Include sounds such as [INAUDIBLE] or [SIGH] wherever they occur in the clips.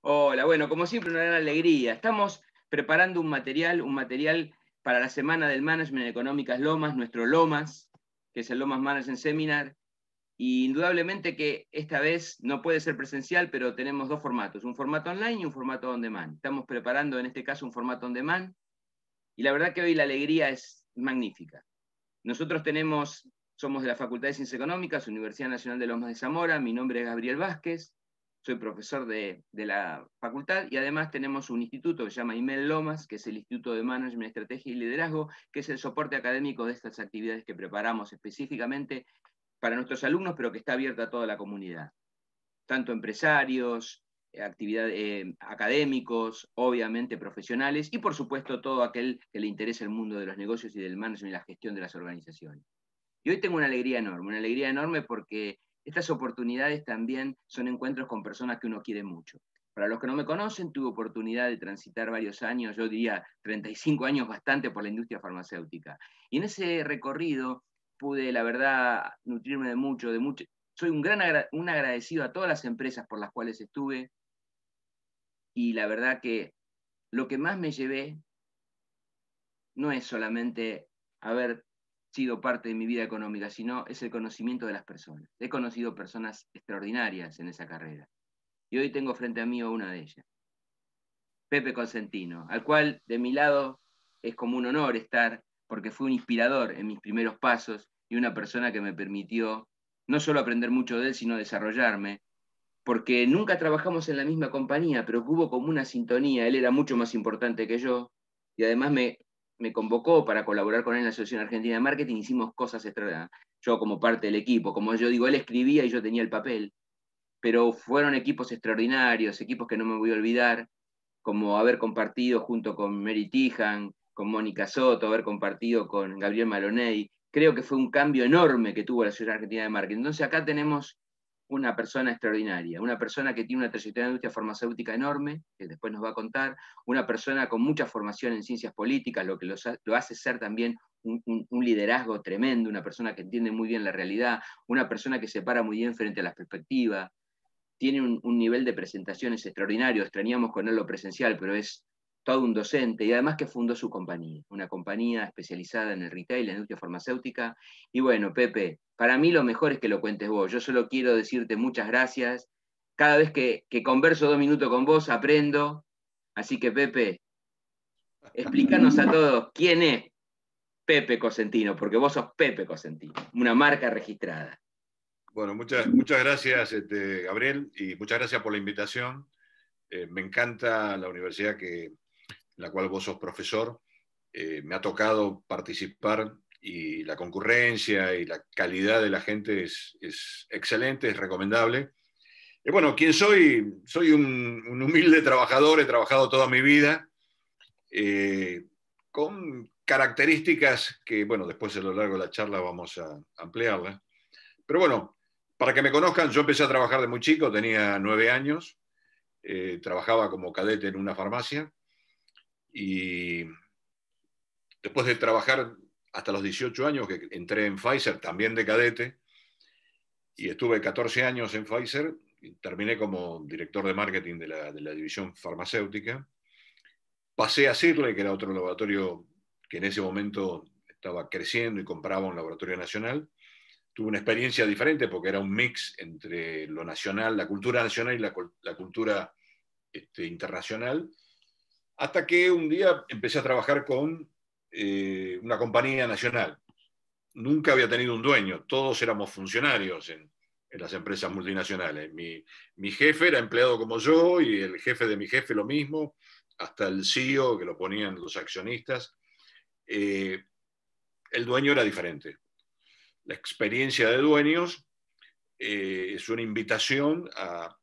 Hola, bueno, como siempre, una gran alegría. Estamos preparando un material, un material para la semana del Management Económicas Lomas, nuestro Lomas, que es el Lomas Management Seminar. Y indudablemente que esta vez no puede ser presencial, pero tenemos dos formatos, un formato online y un formato on demand. Estamos preparando en este caso un formato on demand y la verdad que hoy la alegría es magnífica. Nosotros tenemos, somos de la Facultad de Ciencias Económicas, Universidad Nacional de Lomas de Zamora, mi nombre es Gabriel Vázquez, soy profesor de, la facultad y además tenemos un instituto que se llama IMEL Lomas, que es el Instituto de Management, Estrategia y Liderazgo, que es el soporte académico de estas actividades que preparamos específicamente para nuestros alumnos, pero que está abierta a toda la comunidad. Tanto empresarios, eh, actividad, eh, académicos, obviamente profesionales y por supuesto todo aquel que le interese el mundo de los negocios y del management y la gestión de las organizaciones. Y hoy tengo una alegría enorme, una alegría enorme porque estas oportunidades también son encuentros con personas que uno quiere mucho. Para los que no me conocen, tuve oportunidad de transitar varios años, yo diría 35 años bastante por la industria farmacéutica. Y en ese recorrido pude, la verdad, nutrirme de mucho, de mucho. Soy un gran un agradecido a todas las empresas por las cuales estuve. Y la verdad que lo que más me llevé no es solamente haber sido parte de mi vida económica, sino es el conocimiento de las personas. He conocido personas extraordinarias en esa carrera. Y hoy tengo frente a mí a una de ellas, Pepe Consentino, al cual de mi lado es como un honor estar, porque fue un inspirador en mis primeros pasos y una persona que me permitió no solo aprender mucho de él, sino desarrollarme, porque nunca trabajamos en la misma compañía, pero hubo como una sintonía, él era mucho más importante que yo, y además me me convocó para colaborar con él en la Asociación Argentina de Marketing, hicimos cosas extraordinarias. Yo como parte del equipo, como yo digo, él escribía y yo tenía el papel, pero fueron equipos extraordinarios, equipos que no me voy a olvidar, como haber compartido junto con Mary Tijan, con Mónica Soto, haber compartido con Gabriel Maloney. Creo que fue un cambio enorme que tuvo la Asociación Argentina de Marketing. Entonces acá tenemos una persona extraordinaria, una persona que tiene una trayectoria en la industria farmacéutica enorme, que después nos va a contar, una persona con mucha formación en ciencias políticas, lo que lo hace ser también un, liderazgo tremendo, una persona que entiende muy bien la realidad, una persona que se para muy bien frente a las perspectivas, tiene un, nivel de presentaciones extraordinario, extrañamos con él lo presencial, pero es todo un docente y además que fundó su compañía, una compañía especializada en el retail, la industria farmacéutica. Y bueno, Pepe, para mí lo mejor es que lo cuentes vos. Yo solo quiero decirte muchas gracias. Cada vez que, converso dos minutos con vos, aprendo. Así que, Pepe, explícanos a todos quién es Pepe Cosentino, porque vos sos Pepe Cosentino, una marca registrada. Bueno, muchas, muchas gracias, este, Gabriel, y muchas gracias por la invitación. Eh, me encanta la universidad que, en la cual vos sos profesor, eh, me ha tocado participar y la concurrencia y la calidad de la gente es, excelente, es recomendable. Y bueno, ¿quién soy? Soy un, humilde trabajador, he trabajado toda mi vida, eh, con características que, bueno, después a lo largo de la charla vamos a ampliarla. Pero bueno, para que me conozcan, yo empecé a trabajar de muy chico, tenía nueve años, eh, trabajaba como cadete en una farmacia, y después de trabajar hasta los 18 años, que entré en Pfizer, también de cadete, y estuve 14 años en Pfizer, y terminé como director de marketing de la, de la división farmacéutica. Pasé a Sirle, que era otro laboratorio que en ese momento estaba creciendo y compraba un laboratorio nacional. Tuve una experiencia diferente porque era un mix entre lo nacional, la cultura nacional y la, la cultura este, internacional. Hasta que un día empecé a trabajar con eh, una compañía nacional. Nunca había tenido un dueño, todos éramos funcionarios en, las empresas multinacionales. Mi, jefe era empleado como yo y el jefe de mi jefe lo mismo, hasta el CEO que lo ponían los accionistas. Eh, el dueño era diferente. La experiencia de dueños eh, es una invitación a,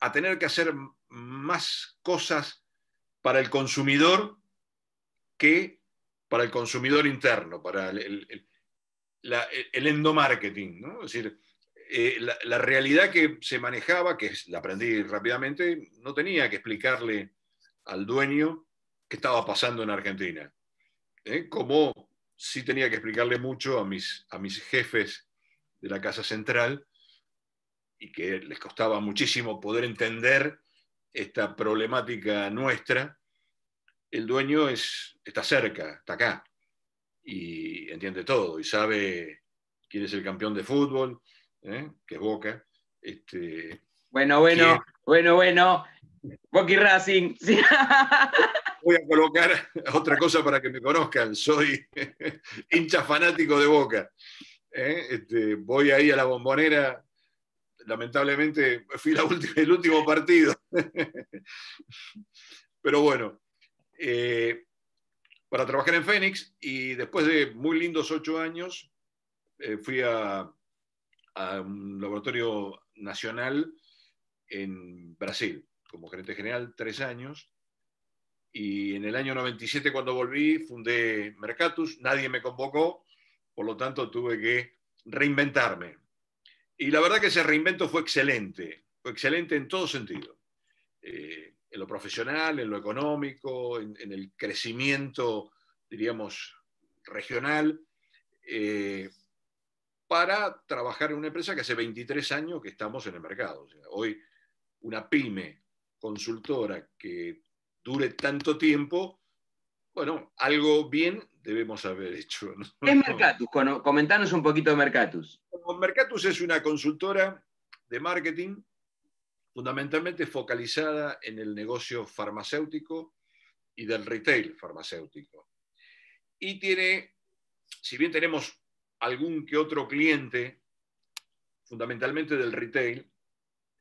a, tener que hacer más cosas para el consumidor que para el consumidor interno, para el, el, endomarketing. Es decir, eh, la, realidad que se manejaba, que la aprendí rápidamente, no tenía que explicarle al dueño qué estaba pasando en Argentina. ¿eh? Como sí tenía que explicarle mucho a mis, a mis jefes de la Casa Central y que les costaba muchísimo poder entender esta problemática nuestra, el dueño es, está cerca, está acá, y entiende todo, y sabe quién es el campeón de fútbol, ¿eh? que es Boca. Este, bueno, bueno, bueno, bueno. Boca y Racing. Voy a colocar otra cosa para que me conozcan. Soy [LAUGHS] hincha fanático de Boca. ¿Eh? Este, voy ahí a la bombonera lamentablemente fui el último partido. Pero bueno, eh, para trabajar en Fénix y después de muy lindos ocho años, eh, fui a, a, un laboratorio nacional en Brasil, como gerente general, tres años. Y en el año 97, cuando volví, fundé Mercatus, nadie me convocó, por lo tanto tuve que reinventarme. Y la verdad que ese reinvento fue excelente, fue excelente en todo sentido. Eh, en lo profesional, en lo económico, en, el crecimiento, diríamos, regional, eh, para trabajar en una empresa que hace 23 años que estamos en el mercado. hoy una pyme consultora que dure tanto tiempo, bueno, algo bien debemos haber hecho. ¿Qué es Mercatus? Comentanos un poquito de Mercatus. Mercatus es una consultora de marketing fundamentalmente focalizada en el negocio farmacéutico y del retail farmacéutico. Y tiene, si bien tenemos algún que otro cliente, fundamentalmente del retail,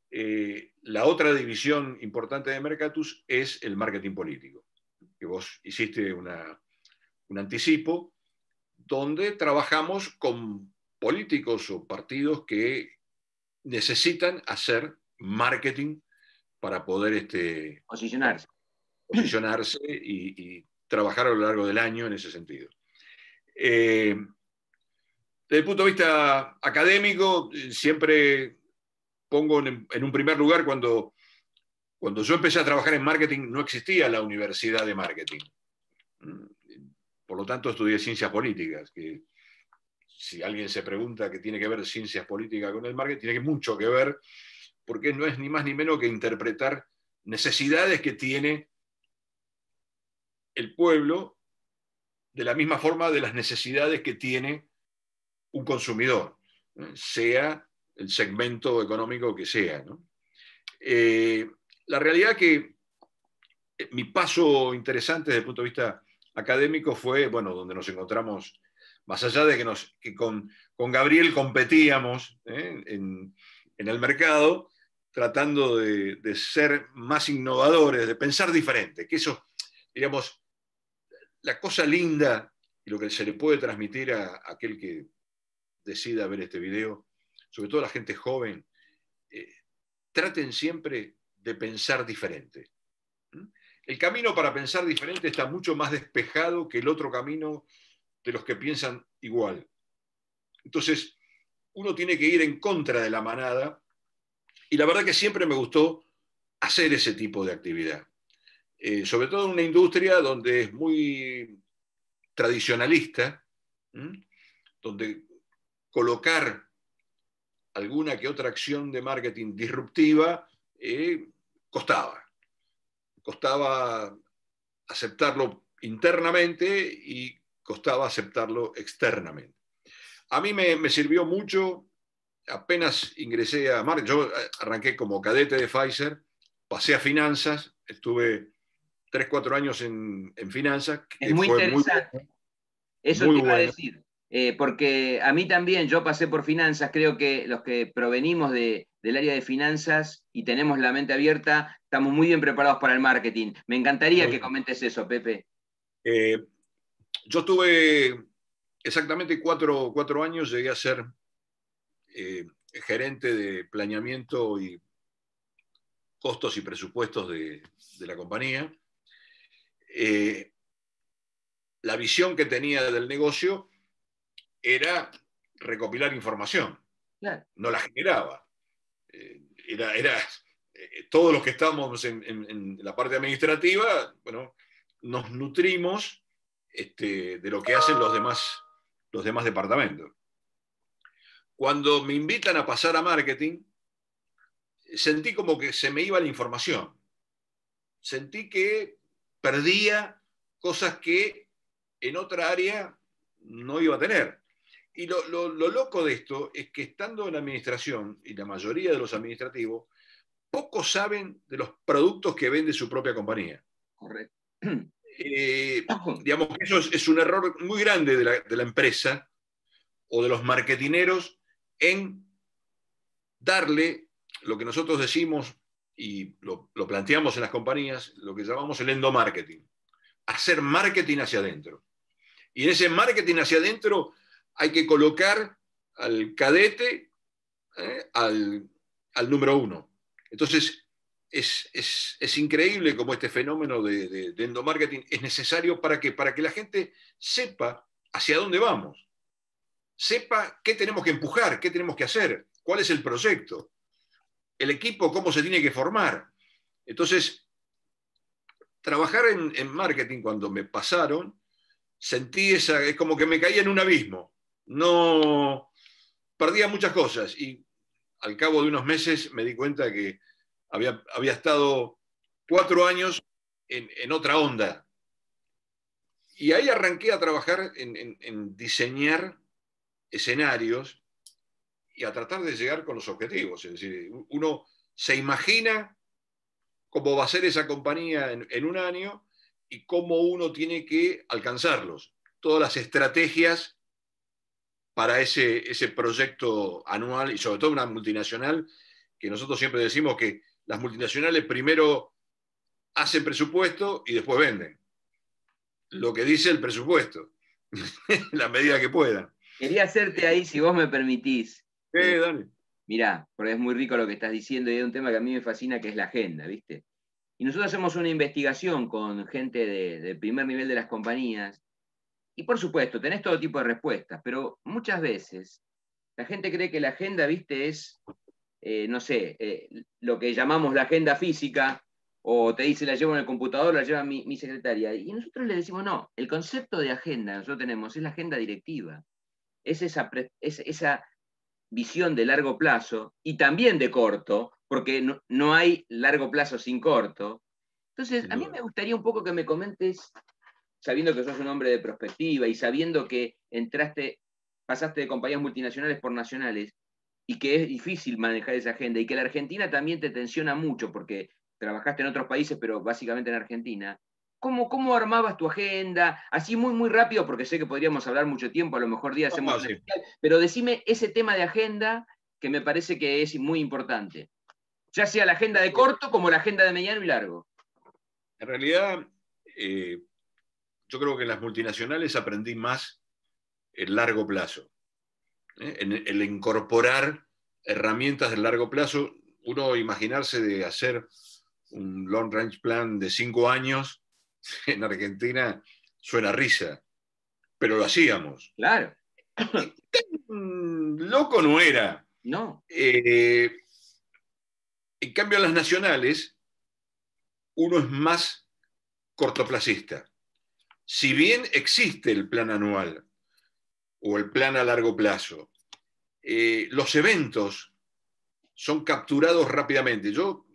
eh, la otra división importante de Mercatus es el marketing político, que vos hiciste una, un anticipo, donde trabajamos con políticos o partidos que necesitan hacer marketing para poder este, posicionarse, posicionarse y, trabajar a lo largo del año en ese sentido. Eh, desde el punto de vista académico, siempre pongo en, en, un primer lugar cuando, cuando yo empecé a trabajar en marketing, no existía la universidad de marketing. Por lo tanto, estudié ciencias políticas, que si alguien se pregunta qué tiene que ver ciencias políticas con el marketing, tiene mucho que ver, porque no es ni más ni menos que interpretar necesidades que tiene el pueblo de la misma forma de las necesidades que tiene un consumidor, sea el segmento económico que sea. Eh, la realidad que eh, mi paso interesante desde el punto de vista académico fue, bueno, donde nos encontramos, más allá de que, nos, que con, con, Gabriel competíamos ¿eh? en, en, el mercado, tratando de, de, ser más innovadores, de pensar diferente, que eso, digamos, la cosa linda y lo que se le puede transmitir a, aquel que decida ver este video, sobre todo a la gente joven, eh, traten siempre de pensar diferente el camino para pensar diferente está mucho más despejado que el otro camino de los que piensan igual. Entonces, uno tiene que ir en contra de la manada y la verdad que siempre me gustó hacer ese tipo de actividad. Eh, sobre todo en una industria donde es muy tradicionalista, donde colocar alguna que otra acción de marketing disruptiva eh, costaba costaba aceptarlo internamente y costaba aceptarlo externamente. A mí me, sirvió mucho, apenas ingresé a mar yo eh, arranqué como cadete de Pfizer, pasé a finanzas, estuve 3, cuatro años en, finanzas. Es muy interesante. Eso te iba a decir, eh, porque a mí también, yo pasé por finanzas, creo que los que provenimos de, del área de finanzas y tenemos la mente abierta, estamos muy bien preparados para el marketing. Me encantaría que comentes eso, Pepe. Eh, yo tuve exactamente cuatro, años, llegué a ser eh, gerente de planeamiento y costos y presupuestos de, la compañía. Eh, la visión que tenía del negocio era recopilar información. No la generaba. Eh, era, eh, todos los que estamos en, la parte administrativa, bueno, nos nutrimos este, de lo que hacen los demás, los demás departamentos. Cuando me invitan a pasar a marketing, sentí como que se me iba la información. Sentí que perdía cosas que en otra área no iba a tener. Y lo, lo, lo loco de esto es que estando en la administración, y la mayoría de los administrativos, pocos saben de los productos que vende su propia compañía. Correcto. [CLEARS THROAT] Eh, digamos que eso es, un error muy grande de la, de la, empresa o de los marketineros en darle lo que nosotros decimos y lo, lo planteamos en las compañías, lo que llamamos el endomarketing. Hacer marketing hacia adentro. Y en ese marketing hacia adentro hay que colocar al cadete ¿eh? al, número uno. Entonces, es, increíble como este fenómeno de, de, endomarketing es necesario para que, para que la gente sepa hacia dónde vamos, sepa qué tenemos que empujar, qué tenemos que hacer, cuál es el proyecto, el equipo, cómo se tiene que formar. Entonces, trabajar en, en marketing cuando me pasaron, sentí esa, es como que me caía en un abismo no perdía muchas cosas y al cabo de unos meses me di cuenta que había, estado cuatro años en, otra onda. Y ahí arranqué a trabajar en, diseñar escenarios y a tratar de llegar con los objetivos. Es decir, uno se imagina cómo va a ser esa compañía en, en, un año y cómo uno tiene que alcanzarlos. Todas las estrategias para ese, ese proyecto anual y sobre todo una multinacional, que nosotros siempre decimos que las multinacionales primero hacen presupuesto y después venden. Lo que dice el presupuesto, [LAUGHS] la medida que pueda. Quería hacerte ahí, si vos me permitís. Sí, eh, dale. Mirá, porque es muy rico lo que estás diciendo y hay un tema que a mí me fascina, que es la agenda, ¿viste? Y nosotros hacemos una investigación con gente de, de primer nivel de las compañías y por supuesto, tenés todo tipo de respuestas, pero muchas veces la gente cree que la agenda, viste, es, eh, no sé, eh, lo que llamamos la agenda física, o te dice la llevo en el computador, la lleva mi, secretaria. Y nosotros le decimos, no, el concepto de agenda que nosotros tenemos es la agenda directiva, es esa, es esa visión de largo plazo y también de corto, porque no hay largo plazo sin corto. Entonces, a mí me gustaría un poco que me comentes sabiendo que sos un hombre de perspectiva y sabiendo que entraste, pasaste de compañías multinacionales por nacionales y que es difícil manejar esa agenda y que la Argentina también te tensiona mucho porque trabajaste en otros países, pero básicamente en Argentina. ¿Cómo, ¿Cómo armabas tu agenda? Así muy, muy rápido, porque sé que podríamos hablar mucho tiempo, a lo mejor día hacemos pero decime ese tema de agenda que me parece que es muy importante. Ya sea la agenda de corto como la agenda de mediano y largo. En realidad, eh, yo creo que en las multinacionales aprendí más el largo plazo, ¿eh? el incorporar herramientas de largo plazo. Uno imaginarse de hacer un long range plan de cinco años [LAUGHS] en Argentina suena risa, pero lo hacíamos. Claro. Mm, loco no era. No. Eh, en cambio, en las nacionales, uno es más cortoplacista si bien existe el plan anual o el plan a largo plazo, eh, los eventos son capturados rápidamente. Yo,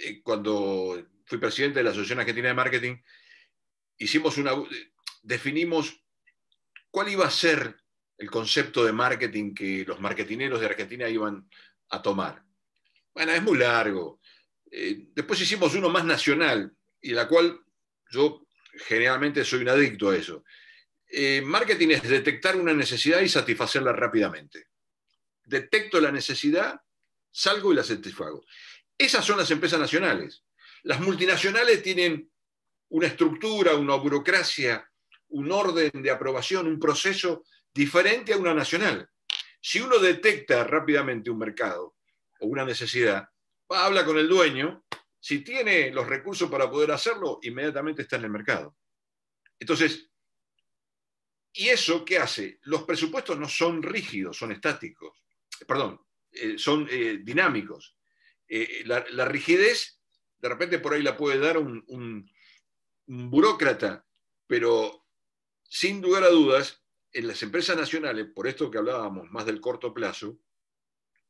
eh, cuando fui presidente de la Asociación Argentina de Marketing, hicimos una, definimos cuál iba a ser el concepto de marketing que los marketineros de Argentina iban a tomar. Bueno, es muy largo. Eh, después hicimos uno más nacional, y la cual yo generalmente soy un adicto a eso. Eh, marketing es detectar una necesidad y satisfacerla rápidamente. Detecto la necesidad, salgo y la satisfago. Esas son las empresas nacionales. Las multinacionales tienen una estructura, una burocracia, un orden de aprobación, un proceso diferente a una nacional. Si uno detecta rápidamente un mercado o una necesidad, habla con el dueño, si tiene los recursos para poder hacerlo, inmediatamente está en el mercado. Entonces, ¿y eso qué hace? Los presupuestos no son rígidos, son estáticos, perdón, eh, son eh, dinámicos. Eh, la, rigidez, de repente por ahí la puede dar un, burócrata, pero sin lugar a dudas, en las empresas nacionales, por esto que hablábamos más del corto plazo,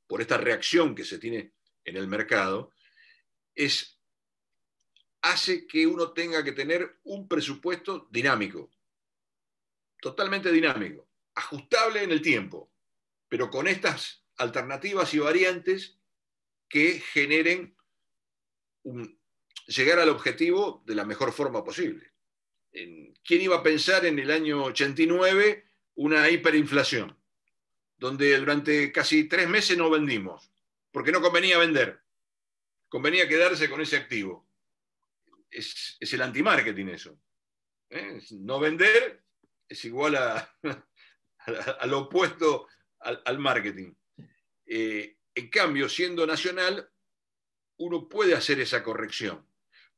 por esta reacción que se tiene en el mercado, es, hace que uno tenga que tener un presupuesto dinámico, totalmente dinámico, ajustable en el tiempo, pero con estas alternativas y variantes que generen llegar al objetivo de la mejor forma posible. ¿Quién iba a pensar en el año 89 una hiperinflación, donde durante casi tres meses no vendimos, porque no convenía vender? convenía quedarse con ese activo. Es, el anti-marketing eso. ¿eh? No vender es igual a, al [LAUGHS] opuesto al, marketing. Eh, en cambio, siendo nacional, uno puede hacer esa corrección.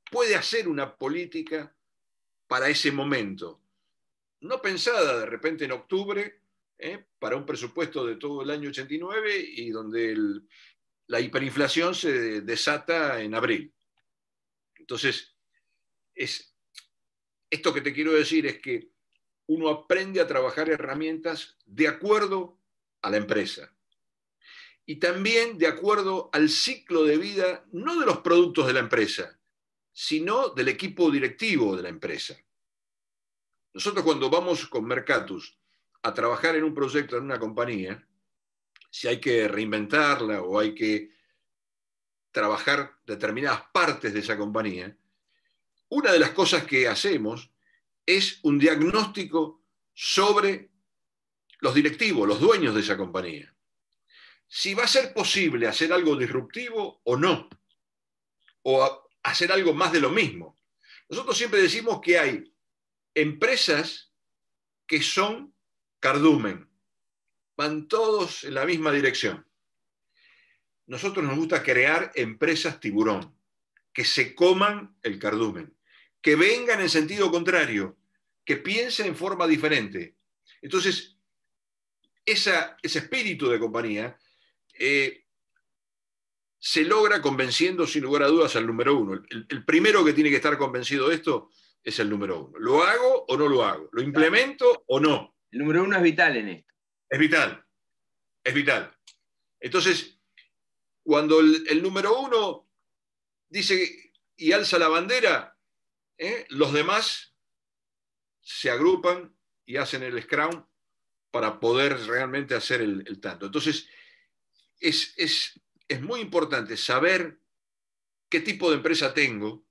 Puede hacer una política para ese momento. No pensada de repente en octubre, ¿eh? para un presupuesto de todo el año 89 y donde el la hiperinflación se desata en abril. Entonces, esto que te quiero decir es que uno aprende a trabajar herramientas de acuerdo a la empresa y también de acuerdo al ciclo de vida, no de los productos de la empresa, sino del equipo directivo de la empresa. Nosotros cuando vamos con Mercatus a trabajar en un proyecto, en una compañía, si hay que reinventarla o hay que trabajar determinadas partes de esa compañía, una de las cosas que hacemos es un diagnóstico sobre los directivos, los dueños de esa compañía. Si va a ser posible hacer algo disruptivo o no, o hacer algo más de lo mismo. Nosotros siempre decimos que hay empresas que son cardumen, van todos en la misma dirección. Nosotros nos gusta crear empresas tiburón, que se coman el cardumen, que vengan en sentido contrario, que piensen en forma diferente. Entonces, ese espíritu de compañía eh, se logra convenciendo sin lugar a dudas al número uno. el, primero que tiene que estar convencido de esto es el número uno. ¿Lo hago o no lo hago? ¿Lo implemento o no? El número uno es vital en esto. Es vital, es vital. Entonces, cuando el, número uno dice y alza la bandera, ¿eh? los demás se agrupan y hacen el scrum para poder realmente hacer el, tanto. Entonces, es, es, muy importante saber qué tipo de empresa tengo,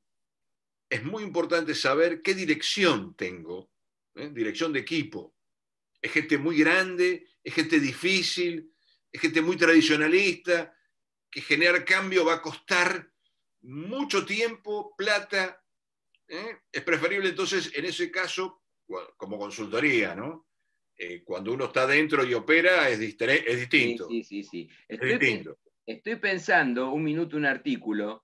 es muy importante saber qué dirección tengo, ¿eh? dirección de equipo, es gente muy grande, es gente difícil, es gente muy tradicionalista, que generar cambio va a costar mucho tiempo, plata. ¿eh? Es preferible entonces, en ese caso, como consultoría, ¿no? Eh, cuando uno está dentro y opera es, distinto. Sí, sí, sí. Estoy, pensando un minuto un artículo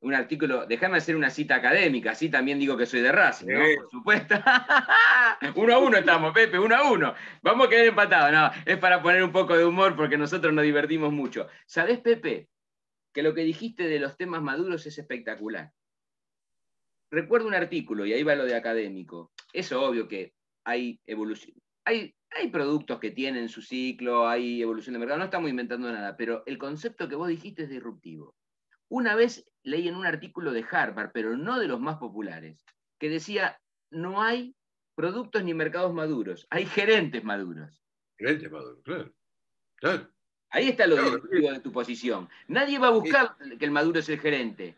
un artículo, déjame hacer una cita académica, así también digo que soy de raza. ¿no? Por supuesto. [LAUGHS] uno a uno estamos, Pepe, uno a uno. Vamos a quedar empatados, no, es para poner un poco de humor porque nosotros nos divertimos mucho. ¿Sabés, Pepe, que lo que dijiste de los temas maduros es espectacular? Recuerdo un artículo, y ahí va lo de académico. Es obvio que hay evolución. Hay, hay productos que tienen su ciclo, hay evolución de mercado, no estamos inventando nada, pero el concepto que vos dijiste es disruptivo. Una vez leí en un artículo de Harvard, pero no de los más populares, que decía, no hay productos ni mercados maduros, hay gerentes maduros. Gerentes maduros, claro. Ahí está lo de, tu posición. Nadie va a buscar que el maduro es el gerente.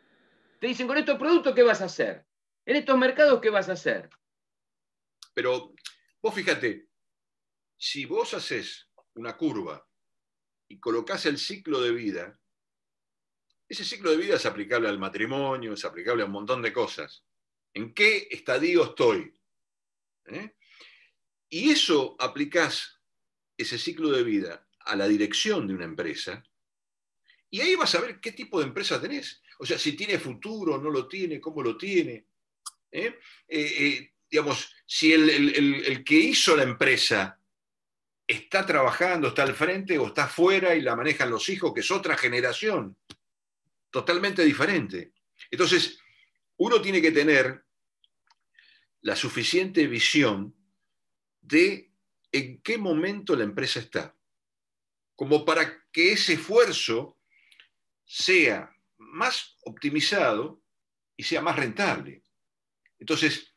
Te dicen, con estos productos, ¿qué vas a hacer? En estos mercados, ¿qué vas a hacer? Pero vos fíjate, si vos haces una curva y colocás el ciclo de vida, ese ciclo de vida es aplicable al matrimonio, es aplicable a un montón de cosas. ¿En qué estadio estoy? ¿Eh? Y eso aplicás, ese ciclo de vida, a la dirección de una empresa, y ahí vas a ver qué tipo de empresa tenés. O sea, si tiene futuro, no lo tiene, cómo lo tiene. ¿eh? Eh, digamos, si el, el que hizo la empresa está trabajando, está al frente o está fuera y la manejan los hijos, que es otra generación totalmente diferente. Entonces, uno tiene que tener la suficiente visión de en qué momento la empresa está, como para que ese esfuerzo sea más optimizado y sea más rentable. Entonces,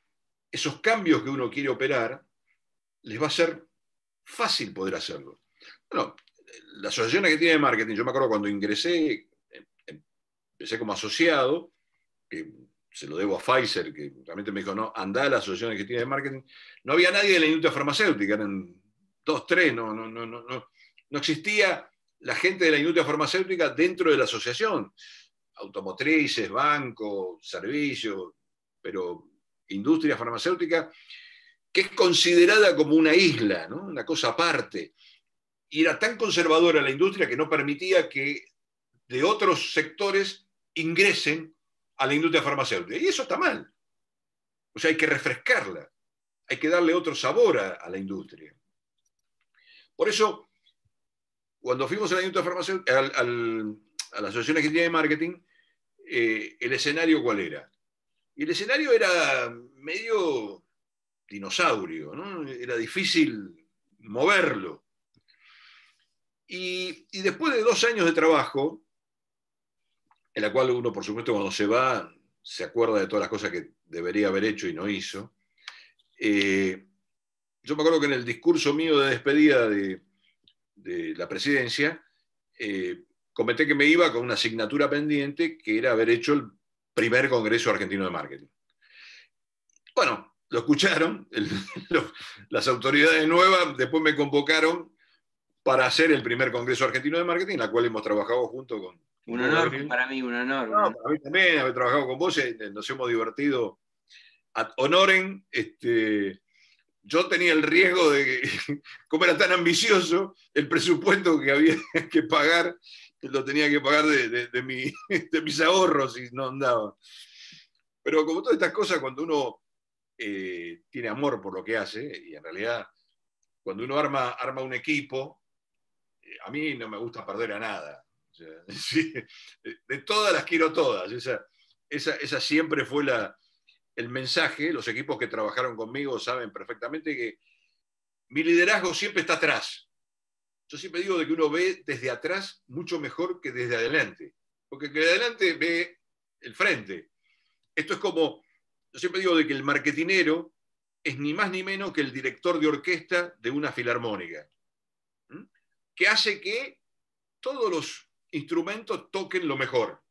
esos cambios que uno quiere operar, les va a ser fácil poder hacerlo. Bueno, las asociaciones que tiene de marketing, yo me acuerdo cuando ingresé empecé como asociado, que se lo debo a Pfizer, que realmente me dijo, no, anda a la Asociación tiene de Marketing. No había nadie de la industria farmacéutica, eran dos, tres, no, no, no, no, no existía la gente de la industria farmacéutica dentro de la asociación. Automotrices, bancos, servicios, pero industria farmacéutica, que es considerada como una isla, una cosa aparte. Y era tan conservadora la industria que no permitía que de otros sectores ingresen a la industria farmacéutica. Y eso está mal. O sea, hay que refrescarla, hay que darle otro sabor a, la industria. Por eso, cuando fuimos a la industria farmacéutica, al, a la Asociación de Marketing, eh, el escenario cuál era. Y el escenario era medio dinosaurio, ¿no? era difícil moverlo. Y, y después de dos años de trabajo, en la cual uno, por supuesto, cuando se va, se acuerda de todas las cosas que debería haber hecho y no hizo. Eh, yo me acuerdo que en el discurso mío de despedida de, la presidencia, eh, comenté que me iba con una asignatura pendiente, que era haber hecho el primer Congreso Argentino de Marketing. Bueno, lo escucharon, [LAUGHS] las autoridades nuevas después me convocaron para hacer el primer Congreso Argentino de Marketing, en la cual hemos trabajado junto con un honor para mí, un honor. para mí también haber trabajado con vos, eh, nos hemos divertido. honoren, este, yo tenía el riesgo de que, [LAUGHS] como era tan ambicioso, el presupuesto que había [LAUGHS] que pagar, lo tenía que pagar de, [LAUGHS] de, mis ahorros y no andaba. Pero como todas estas cosas, cuando uno eh, tiene amor por lo que hace, y en realidad cuando uno arma, arma un equipo, eh, a mí no me gusta perder a nada. [LAUGHS] de todas las quiero todas. Esa, esa, siempre fue el mensaje. Los equipos que trabajaron conmigo saben perfectamente que mi liderazgo siempre está atrás. Yo siempre digo de que uno ve desde atrás mucho mejor que desde adelante, porque que adelante ve el frente. Esto es como, yo siempre digo de que el marketinero es ni más ni menos que el director de orquesta de una filarmónica, que hace que todos los instrumentos toquen lo mejor.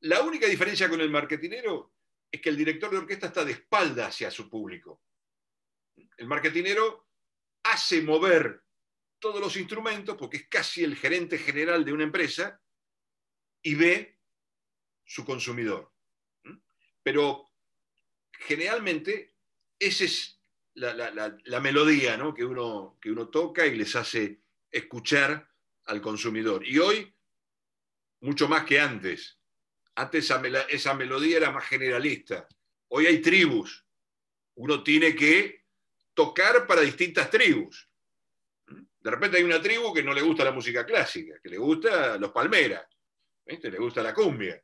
La única diferencia con el marketinero es que el director de orquesta está de espalda hacia su público. El marketinero hace mover todos los instrumentos porque es casi el gerente general de una empresa y ve su consumidor. ¿Mm? Pero generalmente esa es la, melodía ¿no? que, uno, que uno toca y les hace escuchar al consumidor. Y hoy, mucho más que antes. Antes esa, melodía era más generalista. Hoy hay tribus. Uno tiene que tocar para distintas tribus. De repente hay una tribu que no le gusta la música clásica, que le gusta los palmeras, que le gusta la cumbia.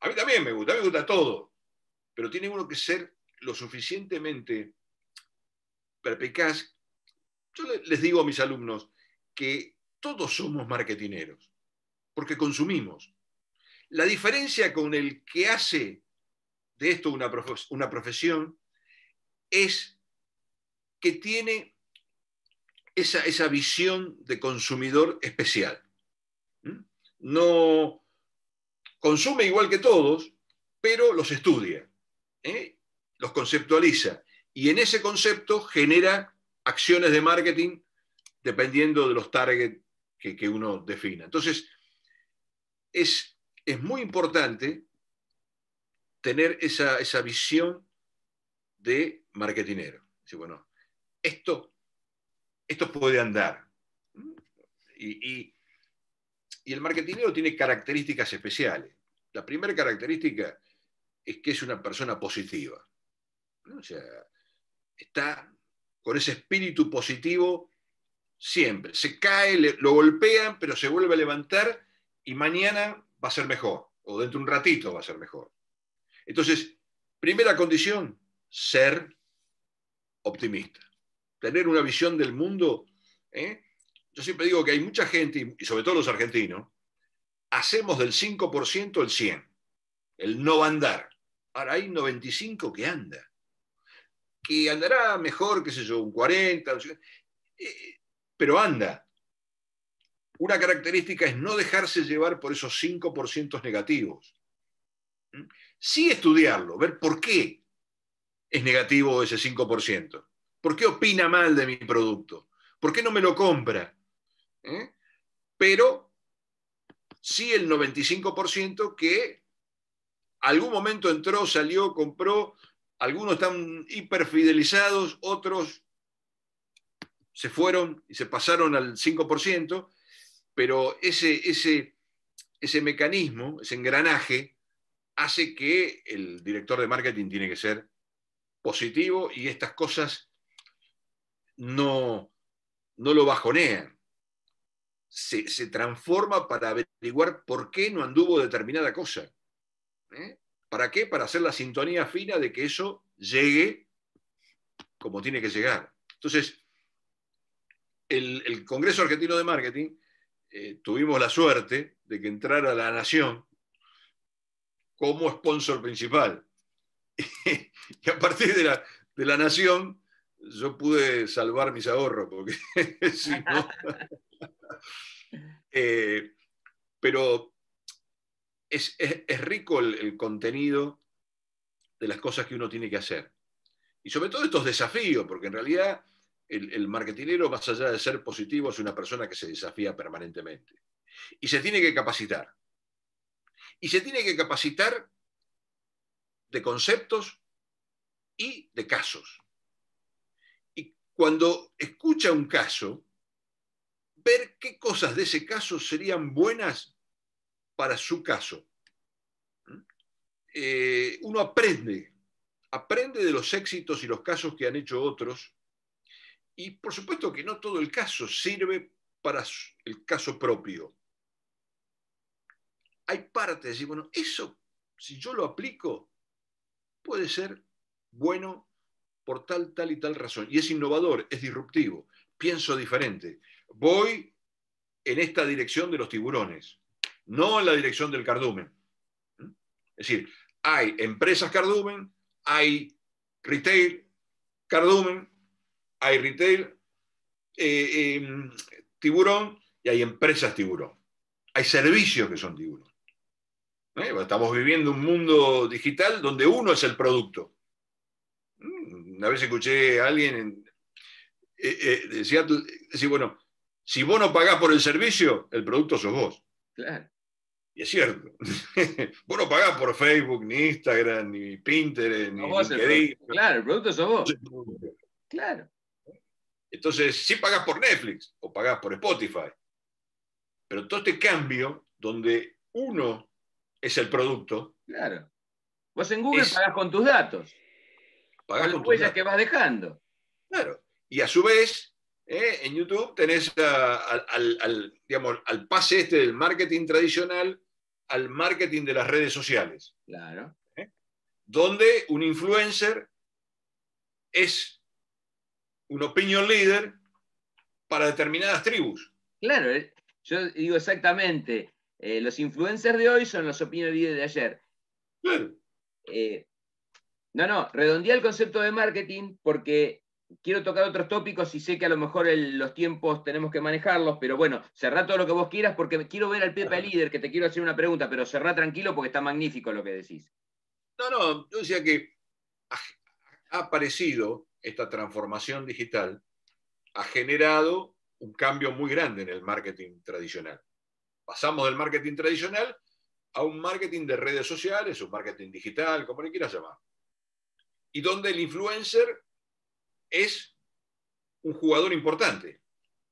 A mí también me gusta, a mí me gusta todo. Pero tiene uno que ser lo suficientemente perpicaz. Yo les digo a mis alumnos que todos somos marketineros, porque consumimos. La diferencia con el que hace de esto una, profesión es que tiene esa, esa visión de consumidor especial. No consume igual que todos, pero los estudia, ¿eh? los conceptualiza y en ese concepto genera acciones de marketing dependiendo de los targets que, uno defina. Entonces, es, muy importante tener esa, visión de marketinero. bueno, esto, esto puede andar. Y, el marketinero tiene características especiales. La primera característica es que es una persona positiva. O sea, está con ese espíritu positivo siempre. Se cae, lo golpean, pero se vuelve a levantar y mañana va a ser mejor, o dentro de un ratito va a ser mejor. Entonces, primera condición, ser optimista, tener una visión del mundo. ¿eh? Yo siempre digo que hay mucha gente, y sobre todo los argentinos, hacemos del 5% el 100, el no va a andar. Ahora hay 95 que anda, que andará mejor, qué sé yo, un 40 pero anda. Una característica es no dejarse llevar por esos 5% negativos. ¿Mm? Sí estudiarlo, ver por qué es negativo ese 5%. ¿Por qué opina mal de mi producto? ¿Por qué no me lo compra? ¿Eh? Pero sí el 95% que algún momento entró, salió, compró, algunos están hiperfidelizados, otros se fueron y se pasaron al 5%, pero ese, ese, ese mecanismo, ese engranaje, hace que el director de marketing tiene que ser positivo y estas cosas no, no lo bajonean. Se, se, transforma para averiguar por qué no anduvo determinada cosa. ¿eh? ¿Para qué? Para hacer la sintonía fina de que eso llegue como tiene que llegar. Entonces, el, Congreso Argentino de Marketing, eh, tuvimos la suerte de que entrara la Nación como sponsor principal. [LAUGHS] y a partir de la, Nación, yo pude salvar mis ahorros, porque [LAUGHS] [LAUGHS] eh, pero es, rico el, contenido de las cosas que uno tiene que hacer. Y sobre todo estos desafíos, porque en realidad el, marketinero, más allá de ser positivo, es una persona que se desafía permanentemente. Y se tiene que capacitar. Y se tiene que capacitar de conceptos y de casos. Y cuando escucha un caso, ver qué cosas de ese caso serían buenas para su caso. ¿Mm? Eh, uno aprende, aprende de los éxitos y los casos que han hecho otros y por supuesto que no todo el caso sirve para el caso propio. Hay partes de bueno, eso, si yo lo aplico, puede ser bueno por tal, tal y tal razón. Y es innovador, es disruptivo, pienso diferente. Voy en esta dirección de los tiburones, no en la dirección del cardumen. ¿Mm? Es decir, hay empresas cardumen, hay retail cardumen, hay retail eh, em, tiburón y hay empresas tiburón. Hay servicios que son tiburón. ¿Eh? Estamos viviendo un mundo digital donde uno es el producto. Mm, una vez escuché a alguien eh, decía, decir, bueno, si vos no pagás por el servicio, el producto sos vos. Claro. Y es cierto. [LAUGHS] vos no pagás por Facebook, ni Instagram, ni Pinterest, ni LinkedIn. claro, el producto sos vos. Claro. Entonces, sí pagas por Netflix o pagas por Spotify. Pero todo este cambio donde uno es el producto. Claro. Vos en Google pagás con tus datos. Pagás con, las huellas que vas dejando. Claro. Y a su vez, eh, en YouTube tenés al, al, al pase este del marketing tradicional al marketing de las redes sociales. Claro. ¿Eh? Donde un influencer es un opinion leader para determinadas tribus. Claro, eh, yo digo exactamente, eh, los influencers de hoy son los opinion leaders de ayer. Eh, no, no, redondea el concepto de marketing porque quiero tocar otros tópicos y sé que a lo mejor los tiempos tenemos que manejarlos, pero bueno, cerrá todo lo que vos quieras porque quiero ver al Pepe líder, que te quiero hacer una pregunta, pero cerrá tranquilo porque está magnífico lo que decís. No, no, yo decía que ha aparecido esta transformación digital ha generado un cambio muy grande en el marketing tradicional. Pasamos del marketing tradicional a un marketing de redes sociales, un marketing digital, como le quieras llamar. Y donde el influencer es un jugador importante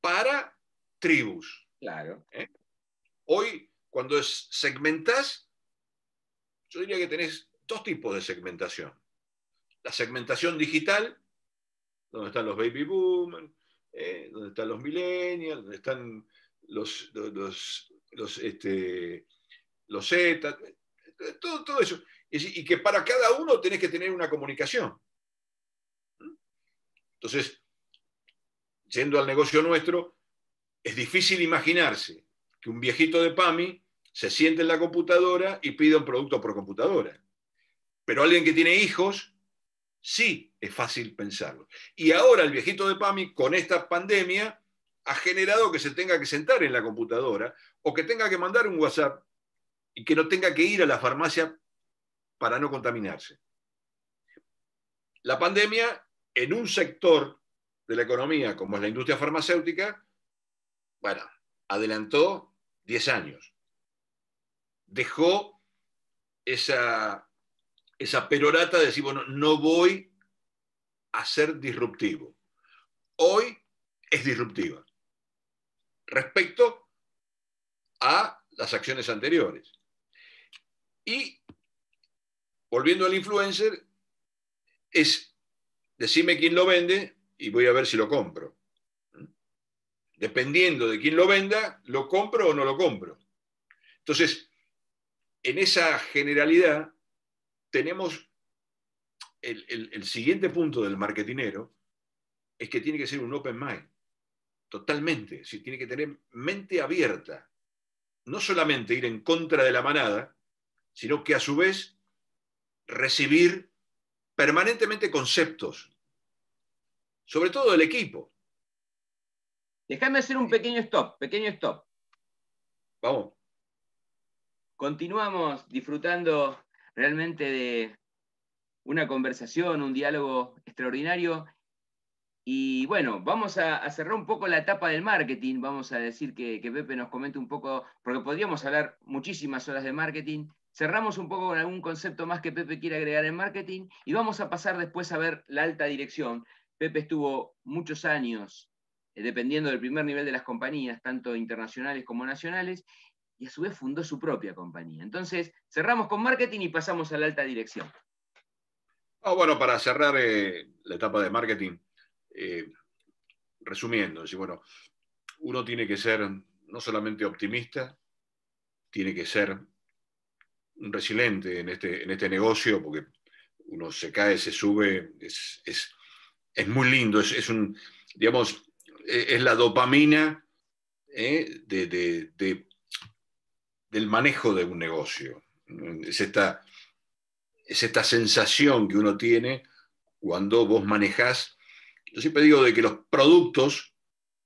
para tribus. Claro. ¿Eh? Hoy, cuando segmentás, yo diría que tenés dos tipos de segmentación. La segmentación digital, donde están los baby boomers, eh, donde están los millennials, donde están los, los, este, Z, todo, eso. Y, que para cada uno tenés que tener una comunicación. Entonces, yendo al negocio nuestro, es difícil imaginarse que un viejito de PAMI se siente en la computadora y pida un producto por computadora. Pero alguien que tiene hijos Sí, es fácil pensarlo. Y ahora el viejito de PAMI, con esta pandemia, ha generado que se tenga que sentar en la computadora o que tenga que mandar un WhatsApp y que no tenga que ir a la farmacia para no contaminarse. La pandemia en un sector de la economía como es la industria farmacéutica, bueno, adelantó 10 años. Dejó esa esa perorata de decir, bueno, no voy a ser disruptivo. Hoy es disruptiva respecto a las acciones anteriores. Y volviendo al influencer, es decime quién lo vende y voy a ver si lo compro. Dependiendo de quién lo venda, lo compro o no lo compro. Entonces, en esa generalidad, tenemos el, siguiente punto del marketinero, es que tiene que ser un open mind, totalmente, si tiene que tener mente abierta, no solamente ir en contra de la manada, sino que a su vez recibir permanentemente conceptos, sobre todo del equipo. Déjame hacer un pequeño stop, pequeño stop. Vamos. Continuamos disfrutando realmente de una conversación, un diálogo extraordinario. Y bueno, vamos a, cerrar un poco la etapa del marketing, vamos a decir que, Pepe nos comente un poco, porque podríamos hablar muchísimas horas de marketing, cerramos un poco con algún concepto más que Pepe quiere agregar en marketing y vamos a pasar después a ver la alta dirección. Pepe estuvo muchos años eh, dependiendo del primer nivel de las compañías, tanto internacionales como nacionales, y a su vez fundó su propia compañía. Entonces, cerramos con marketing y pasamos a la alta dirección. Ah, bueno, para cerrar eh, la etapa de marketing, eh, resumiendo, bueno, uno tiene que ser no solamente optimista, tiene que ser resiliente en este, en este negocio, porque uno se cae, se sube, es, muy lindo, es, un, digamos, e, es la dopamina eh, de, de del manejo de un negocio. Es esta, es esta sensación que uno tiene cuando vos manejás. Yo siempre digo de que los productos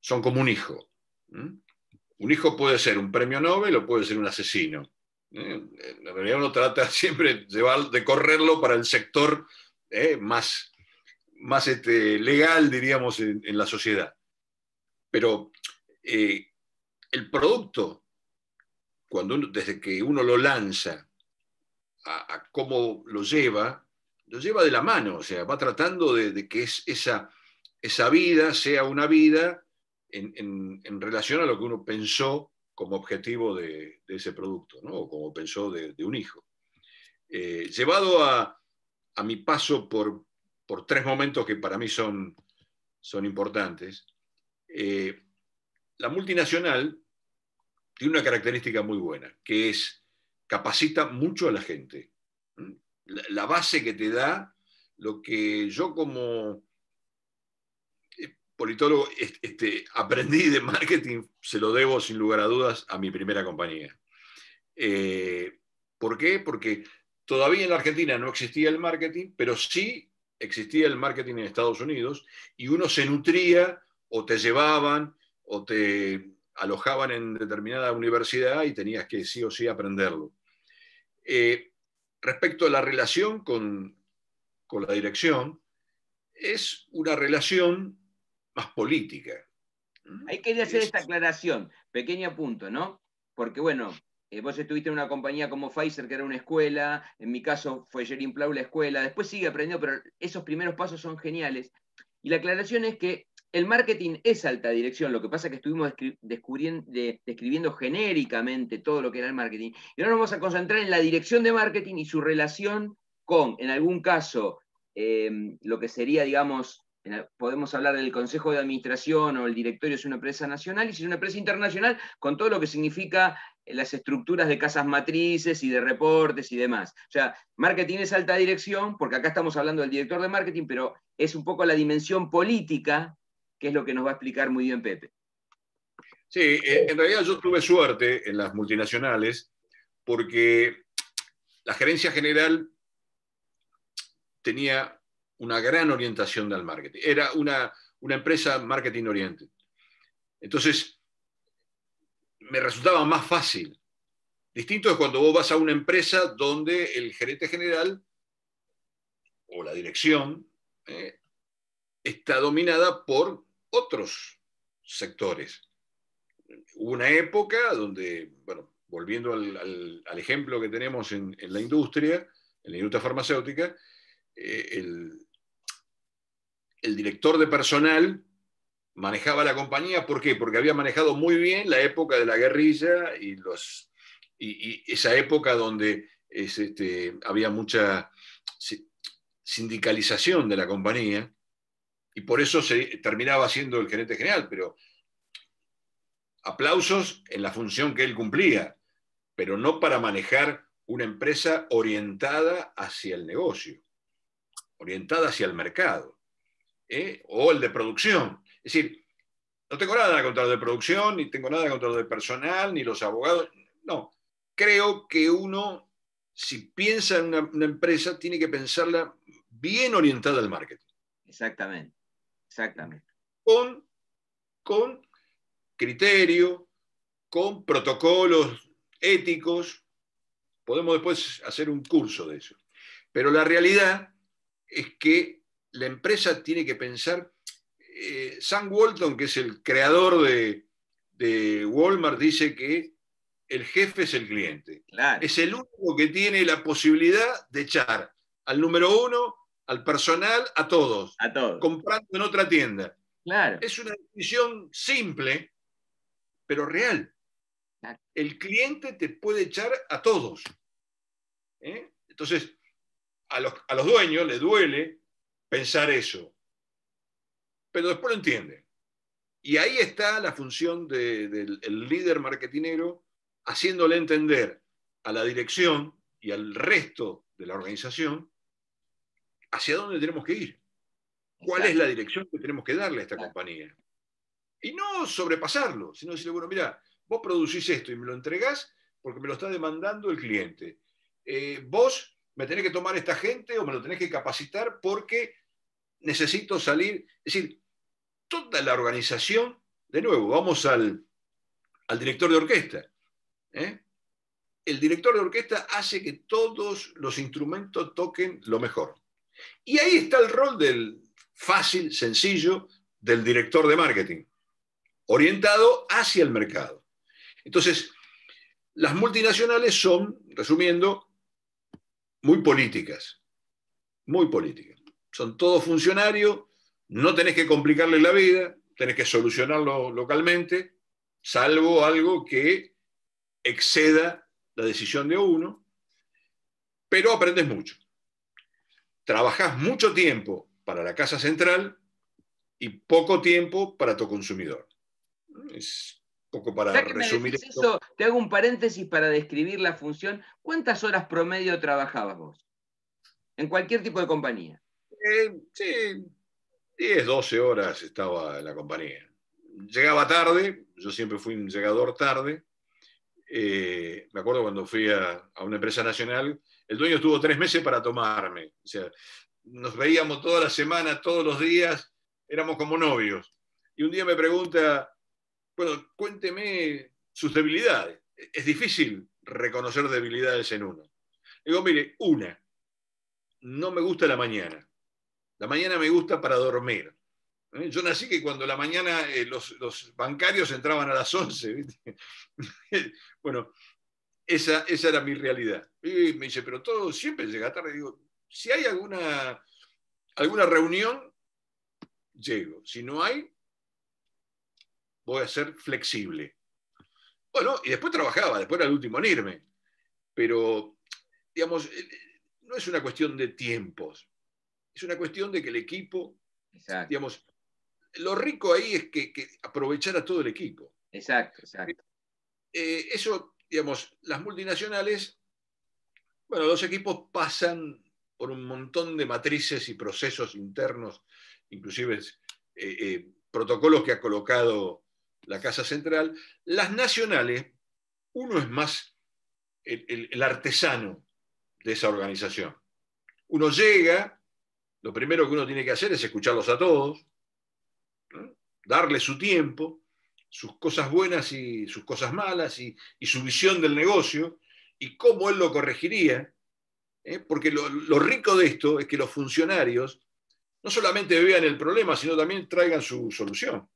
son como un hijo. Un hijo puede ser un premio Nobel o puede ser un asesino. En realidad uno trata [LAUGHS] siempre de, correrlo para el sector ¿eh? más, más este, legal, diríamos, en, la sociedad. Pero eh, el producto cuando desde que uno lo lanza a, cómo lo lleva, lo lleva de la mano, o sea, va tratando de, que esa, esa vida sea una vida en, relación a lo que uno pensó como objetivo de, ese producto, o como pensó de, un hijo. Eh, llevado a, mi paso por, tres momentos que para mí son, son importantes, eh, la multinacional una característica muy buena, que es capacita mucho a la gente. ¿Mm? La base que te da, lo que yo como eh, politólogo este, aprendí de marketing, se lo debo sin lugar a dudas a mi primera compañía. Eh, ¿Por qué? Porque todavía en la Argentina no existía el marketing, pero sí existía el marketing en Estados Unidos y uno se nutría o te llevaban o te alojaban en determinada universidad y tenías que sí o sí aprenderlo. Eh, respecto a la relación con, la dirección, es una relación más política. ¿Mm? Hay que hacer esta aclaración, pequeño punto, ¿no? Porque bueno, eh, vos estuviste en una compañía como Pfizer, que era una escuela, en mi caso fue Jerry Plau la escuela, después sigue aprendiendo, pero esos primeros pasos son geniales. Y la aclaración es que el marketing es alta dirección, lo que pasa es que estuvimos descubriendo, describiendo genéricamente todo lo que era el marketing. Y ahora nos vamos a concentrar en la dirección de marketing y su relación con, en algún caso, em, lo que sería, digamos, podemos hablar del Consejo de Administración o el directorio es una empresa nacional, y si es una empresa internacional, con todo lo que significa eh, las estructuras de casas matrices y de reportes y demás. O sea, marketing es alta dirección, porque acá estamos hablando del director de marketing, pero es un poco la dimensión política que es lo que nos va a explicar muy bien Pepe. Sí, eh, en realidad yo tuve suerte en las multinacionales porque la gerencia general tenía una gran orientación del marketing. Era una, una empresa marketing oriente. Entonces, me resultaba más fácil. Distinto es cuando vos vas a una empresa donde el gerente general o la dirección eh, está dominada por otros sectores. Hubo una época donde, bueno, volviendo al, ejemplo que tenemos en, la industria, en la industria farmacéutica, eh, el, director de personal manejaba la compañía, ¿por qué? Porque había manejado muy bien la época de la guerrilla y, los, esa época donde este, había mucha sindicalización de la compañía, y por eso se terminaba siendo el gerente general, pero aplausos en la función que él cumplía, pero no para manejar una empresa orientada hacia el negocio, orientada hacia el mercado, ¿eh? o el de producción. Es decir, no tengo nada contra lo de producción, ni tengo nada contra de personal, ni los abogados. No, creo que uno, si piensa en una empresa, tiene que pensarla bien orientada al marketing. Exactamente. Exactamente. Con, con criterio, con protocolos éticos. Podemos después hacer un curso de eso. Pero la realidad es que la empresa tiene que pensar. Eh, Sam Walton, que es el creador de, Walmart, dice que el jefe es el cliente. Es el único que tiene la posibilidad de echar al número uno, al personal, a todos. A todos. Comprando en otra tienda. Claro. Es una decisión simple, pero real. El cliente te puede echar a todos. ¿eh? Entonces, a los, dueños les duele pensar eso, pero después lo entienden. Y ahí está la función del líder marketinero haciéndole entender a la dirección y al resto de la organización hacia dónde tenemos que ir, cuál es la dirección que tenemos que darle a esta compañía. Y no sobrepasarlo, sino decirle, bueno, mira, vos producís esto y me lo entregás porque me lo está demandando el cliente. Eh, vos me tenés que tomar esta gente o me lo tenés que capacitar porque necesito salir. Es decir, toda la organización, de nuevo, vamos al, director de orquesta. ¿eh? El director de orquesta hace que todos los instrumentos toquen lo mejor. Y ahí está el rol del fácil, sencillo, del director de marketing, orientado hacia el mercado. Entonces, las multinacionales son, resumiendo, muy políticas, muy políticas. Son todos funcionarios, no tenés que complicarle la vida, tenés que solucionarlo localmente, salvo algo que exceda la decisión de uno, pero aprendes mucho trabajás mucho tiempo para la casa central y poco tiempo para tu consumidor. Es poco para resumir. Esto. te hago un paréntesis para describir la función. ¿Cuántas horas promedio trabajabas vos? En cualquier tipo de compañía. Eh, sí, 10, 12 horas estaba en la compañía. Llegaba tarde, yo siempre fui un llegador tarde. Eh, me acuerdo cuando fui a una empresa nacional, el dueño estuvo tres meses para tomarme. O sea, nos veíamos toda la semana, todos los días, éramos como novios. Y un día me pregunta, bueno, cuénteme sus debilidades. E-, es difícil reconocer debilidades en uno. Digo, mire, una, no me gusta la mañana. La mañana me gusta para dormir. ¿eh? Yo nací que cuando la mañana eh, los, bancarios entraban a las 11. ¿viste? [LAUGHS] bueno, esa, era mi realidad. Y me dice, pero todo siempre llega tarde. Digo, si hay alguna, alguna reunión, llego. Si no hay, voy a ser flexible. Bueno, y después trabajaba, después era el último en irme. Pero, digamos, eh, no es una cuestión de tiempos, es una cuestión de que el equipo, exacto. digamos, lo rico ahí es que, que aprovechara todo el equipo. Exacto, exacto. Eh, eso digamos, las multinacionales, bueno, los equipos pasan por un montón de matrices y procesos internos, inclusive eh, eh, protocolos que ha colocado la Casa Central. Las nacionales, uno es más el, artesano de esa organización. Uno llega, lo primero que uno tiene que hacer es escucharlos a todos, darle su tiempo, sus cosas buenas y sus cosas malas y, su visión del negocio y cómo él lo corregiría, ¿eh? porque lo, rico de esto es que los funcionarios no solamente vean el problema, sino también traigan su solución.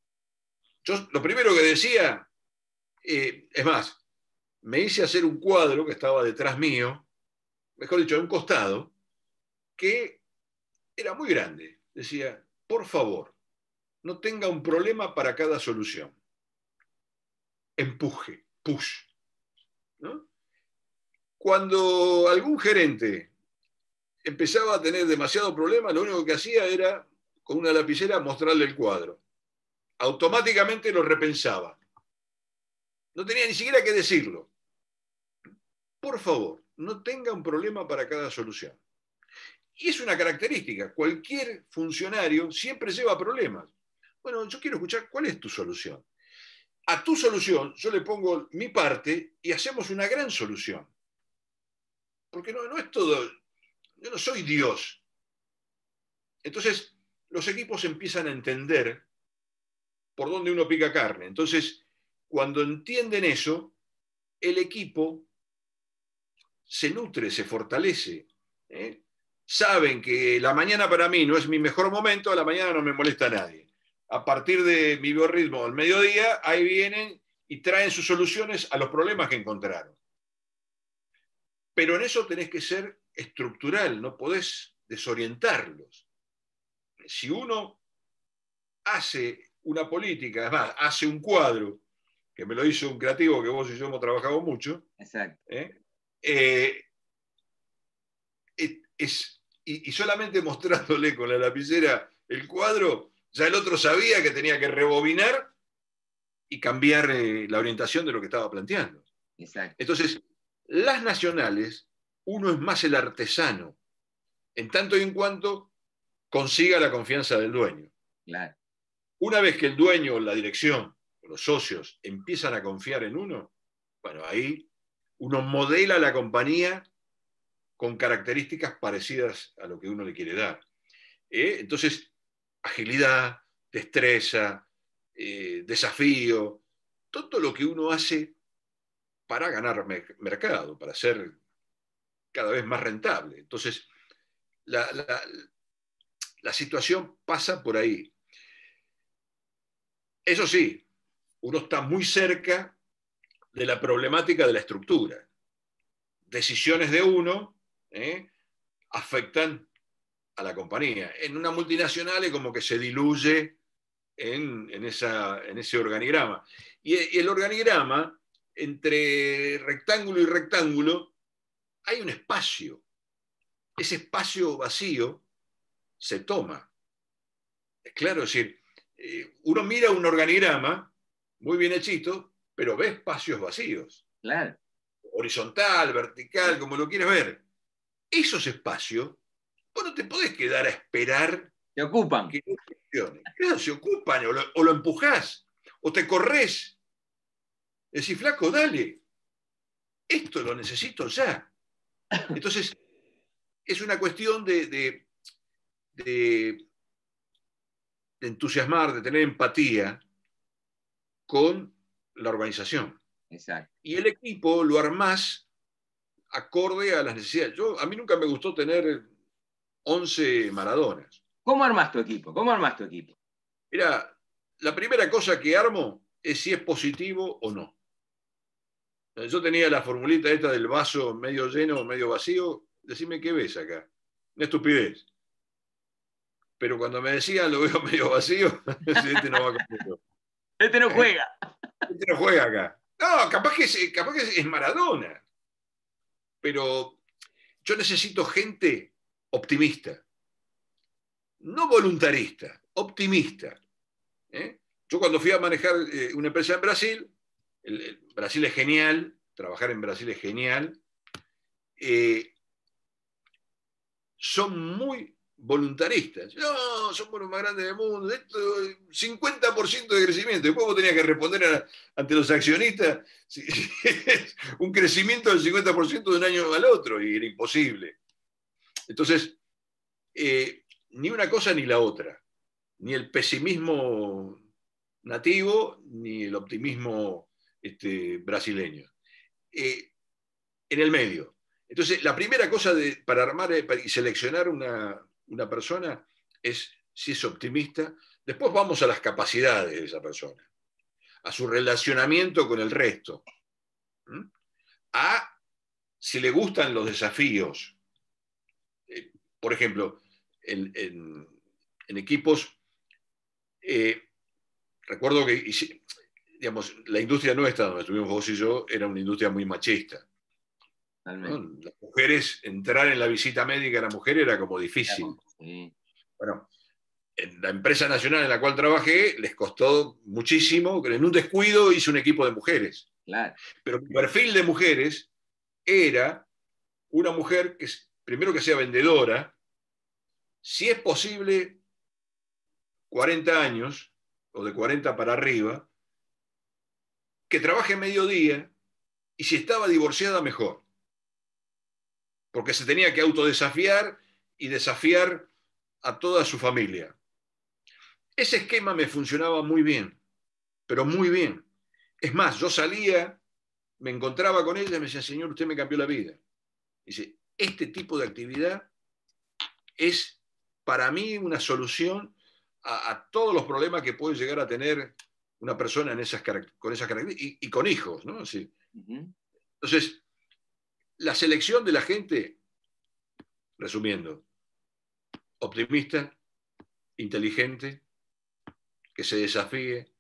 Yo lo primero que decía, eh, es más, me hice hacer un cuadro que estaba detrás mío, mejor dicho, a un costado, que era muy grande. Decía, por favor, no tenga un problema para cada solución empuje, push. Cuando algún gerente empezaba a tener demasiado problema, lo único que hacía era, con una lapicera, mostrarle el cuadro. Automáticamente lo repensaba. No tenía ni siquiera que decirlo. Por favor, no tenga un problema para cada solución. Y es una característica. Cualquier funcionario siempre lleva problemas. Bueno, yo quiero escuchar cuál es tu solución a tu solución yo le pongo mi parte y hacemos una gran solución. Porque no, no es todo, yo no soy Dios. Entonces, los equipos empiezan a entender por dónde uno pica carne. Entonces, cuando entienden eso, el equipo se nutre, se fortalece. ¿eh? Saben que la mañana para mí no es mi mejor momento, a la mañana no me molesta nadie a partir de mi biorritmo al mediodía, ahí vienen y traen sus soluciones a los problemas que encontraron. Pero en eso tenés que ser estructural, no podés desorientarlos. Si uno hace una política, además, hace un cuadro, que me lo hizo un creativo que vos y yo hemos trabajado mucho. ¿eh? Eh, y solamente mostrándole con la lapicera el cuadro, ya el otro sabía que tenía que rebobinar y cambiar eh, la orientación de lo que estaba planteando. Entonces, las nacionales, uno es más el artesano, en tanto y en cuanto consiga la confianza del dueño. Una vez que el dueño la dirección los socios empiezan a confiar en uno, bueno, ahí uno modela la compañía con características parecidas a lo que uno le quiere dar. ¿eh? Entonces, agilidad, destreza, eh, desafío, todo lo que uno hace para ganar mercado, para ser cada vez más rentable. Entonces, la, situación pasa por ahí. Eso sí, uno está muy cerca de la problemática de la estructura. Decisiones de uno eh, afectan a la compañía. En una multinacional es como que se diluye en, en, ese organigrama. Y, el organigrama, entre rectángulo y rectángulo, hay un espacio. Ese espacio vacío se toma. Es claro, es decir, eh, uno mira un organigrama muy bien hechito, pero ve espacios vacíos. Horizontal, vertical, como lo quieras ver. Esos espacios Vos no te podés quedar a esperar. Se ocupan. Que se ocupan, o lo, o empujás, o te corres. Decís, flaco, dale. Esto lo necesito ya. [LAUGHS] Entonces, es una cuestión de, de, entusiasmar, de tener empatía con la organización. Y el equipo lo armás acorde a las necesidades. Yo, a mí nunca me gustó tener 11 Maradonas. ¿Cómo armas tu equipo? ¿Cómo armas tu equipo? Mira, la primera cosa que armo es si es positivo o no. Yo tenía la formulita esta del vaso medio lleno o medio vacío. Decime qué ves acá. Una estupidez. Pero cuando me decían lo veo [LAUGHS] medio vacío, [LAUGHS] este no va conmigo. Este no juega. [LAUGHS] Este no juega acá. No, capaz que es, capaz que es Maradona. Pero yo necesito gente optimista. No voluntarista, optimista. ¿eh? Yo cuando fui a manejar eh, una empresa en Brasil, Brasil es genial, trabajar en Brasil es genial, eh, son muy voluntaristas. No, somos los más grandes del mundo, 50% de crecimiento. Después vos tenías que responder ante los accionistas [LAUGHS] un crecimiento del 50% de un año al otro, y era imposible. Entonces, eh, ni una cosa ni la otra, ni el pesimismo nativo, ni el optimismo este, brasileño. Eh, en el medio. Entonces, la primera cosa para armar eh, y seleccionar una, una persona es si es optimista. Después vamos a las capacidades de esa persona, a su relacionamiento con el resto, ¿Mm? a si le gustan los desafíos, por ejemplo, en, equipos, eh, recuerdo que digamos, la industria nuestra, donde estuvimos vos y yo, era una industria muy machista. Las mujeres, entrar en la visita médica a la mujer era como difícil. Bueno, en la empresa nacional en la cual trabajé les costó muchísimo, en un descuido hice un equipo de mujeres. Pero mi perfil de mujeres era una mujer que primero que sea vendedora, si es posible, 40 años o de 40 para arriba, que trabaje mediodía y si estaba divorciada, mejor. Porque se tenía que autodesafiar y desafiar a toda su familia. Ese esquema me funcionaba muy bien, pero muy bien. Es más, yo salía, me encontraba con ella y me decía, Señor, usted me cambió la vida. dice, este tipo de actividad es para mí una solución a, todos los problemas que puede llegar a tener una persona con esas características y, con hijos. Entonces, la selección de la gente, resumiendo, optimista, inteligente, que se desafíe,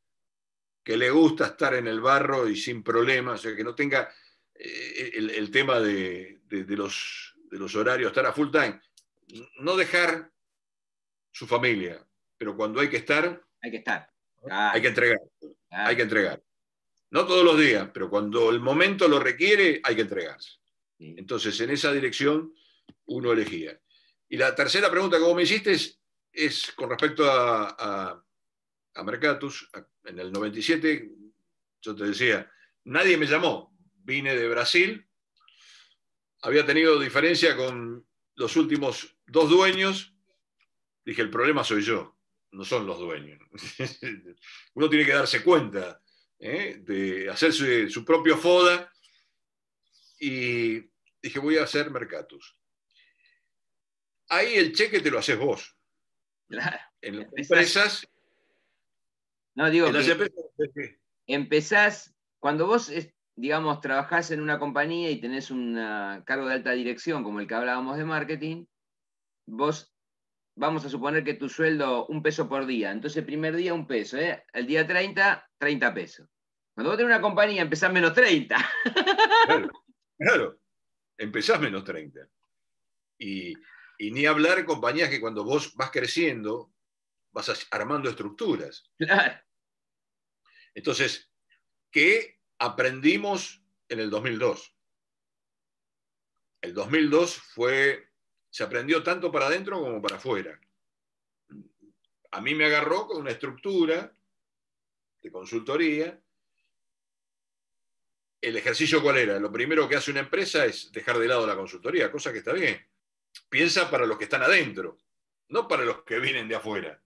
que le gusta estar en el barro y sin problemas, o sea, que no tenga eh, el, tema de, de, los, horarios, estar a full time. No dejar su familia, pero cuando hay que estar... Hay que estar. Hay que entregar. Hay que entregar. No todos los días, pero cuando el momento lo requiere, hay que entregarse. Entonces, en esa dirección uno elegía. Y la tercera pregunta que vos me hiciste es, con respecto a, a, Mercatus. en el 97, yo te decía, nadie me llamó. Vine de Brasil había tenido diferencia con los últimos dos dueños, dije, el problema soy yo, no son los dueños. [LAUGHS] Uno tiene que darse cuenta ¿eh? de hacer su propio foda y dije, voy a hacer mercatus. Ahí el cheque te lo haces vos. En las empresas... No, digo, en las empresas, empezás, cuando vos digamos, trabajás en una compañía y tenés un cargo de alta dirección, como el que hablábamos de marketing, vos vamos a suponer que tu sueldo un peso por día. Entonces, primer día un peso, ¿eh? el día 30, 30 pesos. Cuando vos tenés una compañía, empezás menos 30. Claro, empezás menos 30. Y, ni hablar compañías que cuando vos vas creciendo, vas armando estructuras. Claro. Entonces, ¿qué aprendimos en el 2002. El 2002 fue, se aprendió tanto para adentro como para afuera. A mí me agarró con una estructura de consultoría. ¿El ejercicio cuál era? Lo primero que hace una empresa es dejar de lado la consultoría, cosa que está bien. Piensa para los que están adentro, no para los que vienen de afuera.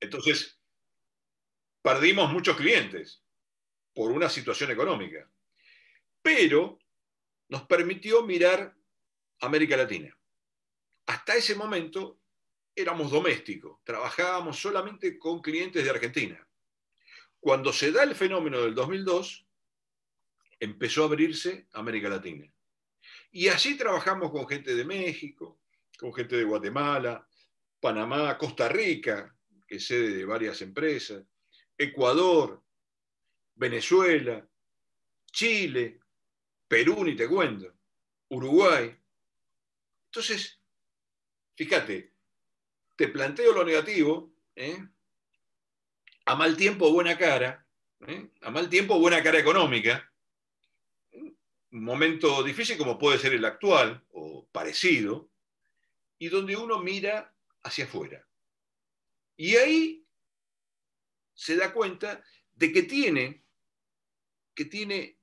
Entonces, perdimos muchos clientes por una situación económica. Pero nos permitió mirar América Latina. Hasta ese momento éramos domésticos, trabajábamos solamente con clientes de Argentina. Cuando se da el fenómeno del 2002, empezó a abrirse América Latina. Y así trabajamos con gente de México, con gente de Guatemala, Panamá, Costa Rica, que es sede de varias empresas, Ecuador, Venezuela, Chile, Perú, ni te cuento, Uruguay. Entonces, fíjate, te planteo lo negativo, ¿eh? a mal tiempo buena cara, ¿eh? a mal tiempo buena cara económica, un momento difícil como puede ser el actual o parecido, y donde uno mira hacia afuera. Y ahí se da cuenta de que tiene, que tiene,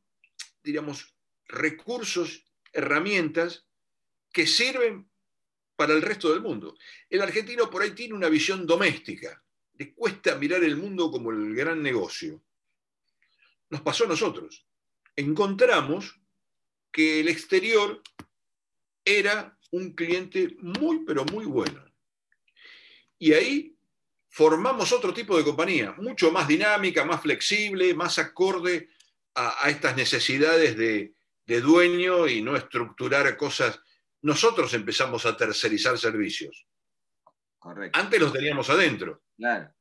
diríamos, recursos, herramientas que sirven para el resto del mundo. El argentino por ahí tiene una visión doméstica, le cuesta mirar el mundo como el gran negocio. Nos pasó a nosotros. Encontramos que el exterior era un cliente muy, pero muy bueno. Y ahí formamos otro tipo de compañía, mucho más dinámica, más flexible, más acorde a, estas necesidades de, dueño y no estructurar cosas. Nosotros empezamos a tercerizar servicios. Correcto. Antes los teníamos adentro. Claro.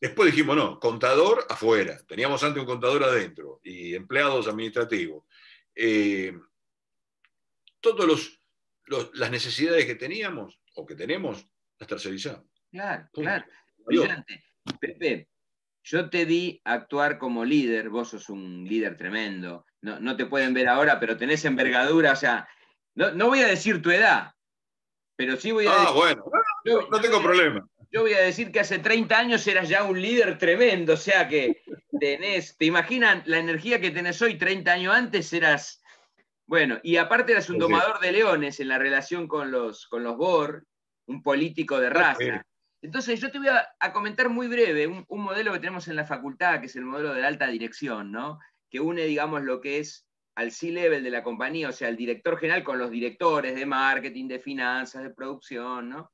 Después dijimos, no, contador afuera. Teníamos antes un contador adentro y empleados administrativos. Eh, todas los, las necesidades que teníamos o que tenemos, las tercerizamos. Claro, claro. Pepe, yo te di actuar como líder, vos sos un líder tremendo, no, te pueden ver ahora, pero tenés envergadura, o sea, no, voy a decir tu edad, pero sí voy a... Ah, bueno, no, tengo problema. Yo voy a decir que hace 30 años eras ya un líder tremendo, o sea que [LAUGHS] tenés, te imaginan la energía que tenés hoy, 30 años antes eras... Bueno, y aparte eras un domador de leones en la relación con los, con los Bor, un político de ah, raza. Entonces, yo te voy a, comentar muy breve un, modelo que tenemos en la facultad, que es el modelo de la alta dirección, ¿no? que une, digamos, lo que es al C-level de la compañía, o sea, el director general con los directores de marketing, de finanzas, de producción, ¿no?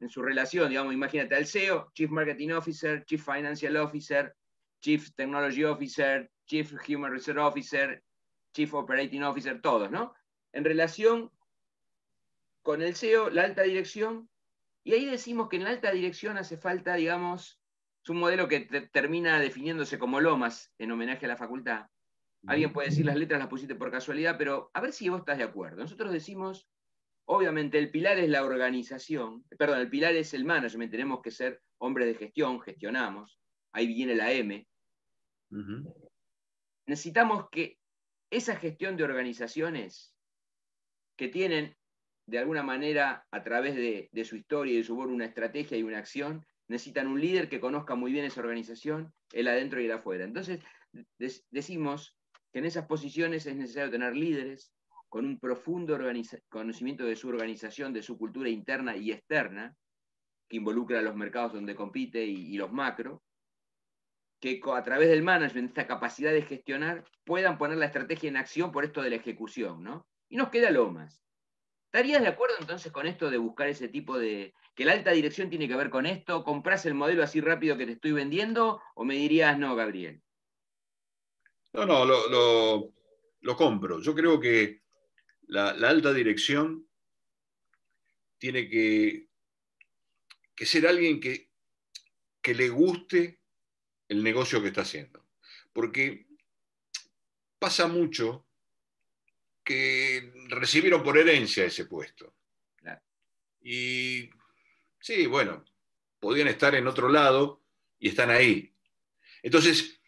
En su relación, digamos, imagínate al CEO, Chief Marketing Officer, Chief Financial Officer, Chief Technology Officer, Chief Human Resource Officer, Chief Operating Officer, todos, ¿no? En relación con el CEO, la alta dirección y ahí decimos que en la alta dirección hace falta, digamos, es un modelo que termina definiéndose como Lomas en homenaje a la facultad. Alguien puede decir las letras las pusiste por casualidad, pero a ver si vos estás de acuerdo. Nosotros decimos, obviamente el pilar es la organización, perdón, el pilar es el management, tenemos que ser hombres de gestión, gestionamos, ahí viene la M. Necesitamos que esa gestión de organizaciones que tienen de alguna manera, a través de, su historia y de su forma, una estrategia y una acción, necesitan un líder que conozca muy bien esa organización, el adentro y el afuera. Entonces, decimos que en esas posiciones es necesario tener líderes con un profundo conocimiento de su organización, de su cultura interna y externa, que involucra a los mercados donde compite y, los macro, que a través del management, esta capacidad de gestionar, puedan poner la estrategia en acción por esto de la ejecución, ¿no? Y nos queda más. ¿Estarías de acuerdo entonces con esto de buscar ese tipo de... que la alta dirección tiene que ver con esto? ¿Comprás el modelo así rápido que te estoy vendiendo o me dirías no, Gabriel? No, no, lo, lo, compro. Yo creo que la, alta dirección tiene que, que ser alguien que, que le guste el negocio que está haciendo. Porque pasa mucho que recibieron por herencia ese puesto. Y sí, bueno, podían estar en otro lado y están ahí. Entonces,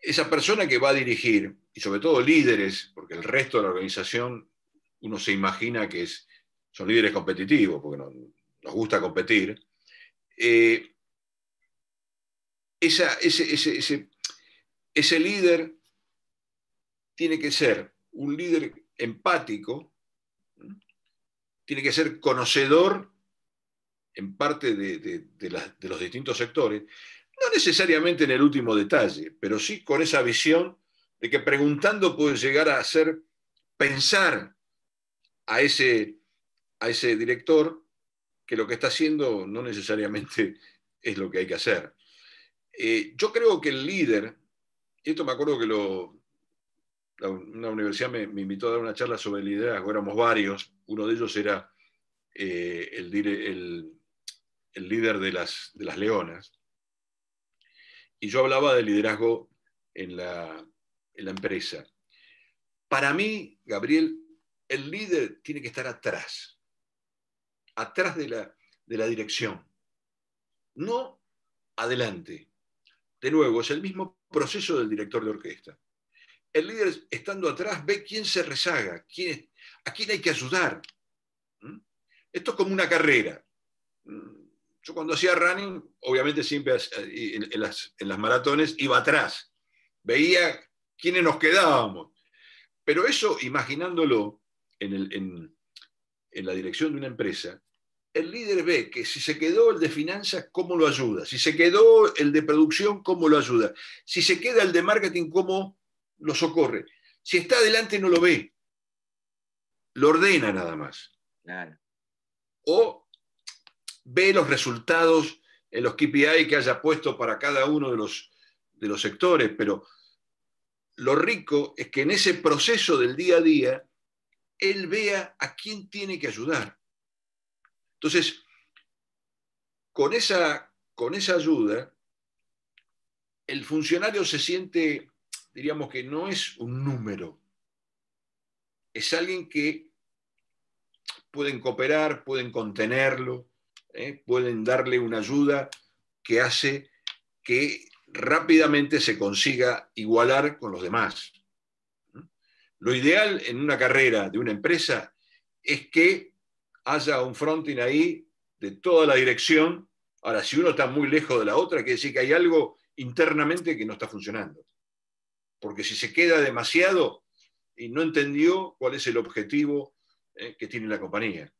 esa persona que va a dirigir, y sobre todo líderes, porque el resto de la organización uno se imagina que es, son líderes competitivos, porque nos gusta competir, eh, ese, ese líder tiene que ser un líder empático, tiene que ser conocedor en parte de, los distintos sectores, no necesariamente en el último detalle, pero sí con esa visión de que preguntando puede llegar a hacer pensar a ese, a ese director que lo que está haciendo no necesariamente [LAUGHS] es lo que hay que hacer. Eh, yo creo que el líder, esto me acuerdo que lo, una universidad me, invitó a dar una charla sobre liderazgo, éramos varios, uno de ellos era eh, el, líder de las, leonas, y yo hablaba de liderazgo en la, empresa. Para mí, Gabriel, el líder tiene que estar atrás, atrás de la dirección, no adelante. De nuevo, es el mismo proceso del director de orquesta el líder estando atrás ve quién se rezaga, quién a quién hay que ayudar. Esto es como una carrera. Yo cuando hacía running, obviamente siempre eh, en las, maratones iba atrás, veía quiénes nos quedábamos. Pero eso, imaginándolo en, en la dirección de una empresa, el líder ve que si se quedó el de finanzas, ¿cómo lo ayuda? Si se quedó el de producción, ¿cómo lo ayuda? Si se queda el de marketing, ¿cómo lo socorre. Si está adelante, no lo ve. Lo ordena nada más. Claro. O ve los resultados en los KPI que haya puesto para cada uno de los, sectores, pero lo rico es que en ese proceso del día a día, él vea a quién tiene que ayudar. Entonces, con esa, con esa ayuda, el funcionario se siente diríamos que no es un número, es alguien que pueden cooperar, pueden contenerlo, ¿eh? pueden darle una ayuda que hace que rápidamente se consiga igualar con los demás. Lo ideal en una carrera de una empresa es que haya un fronting ahí de toda la dirección. Ahora, si uno está muy lejos de la otra, quiere decir que hay algo internamente que no está funcionando porque si se queda demasiado y no entendió cuál es el objetivo eh, que tiene la compañía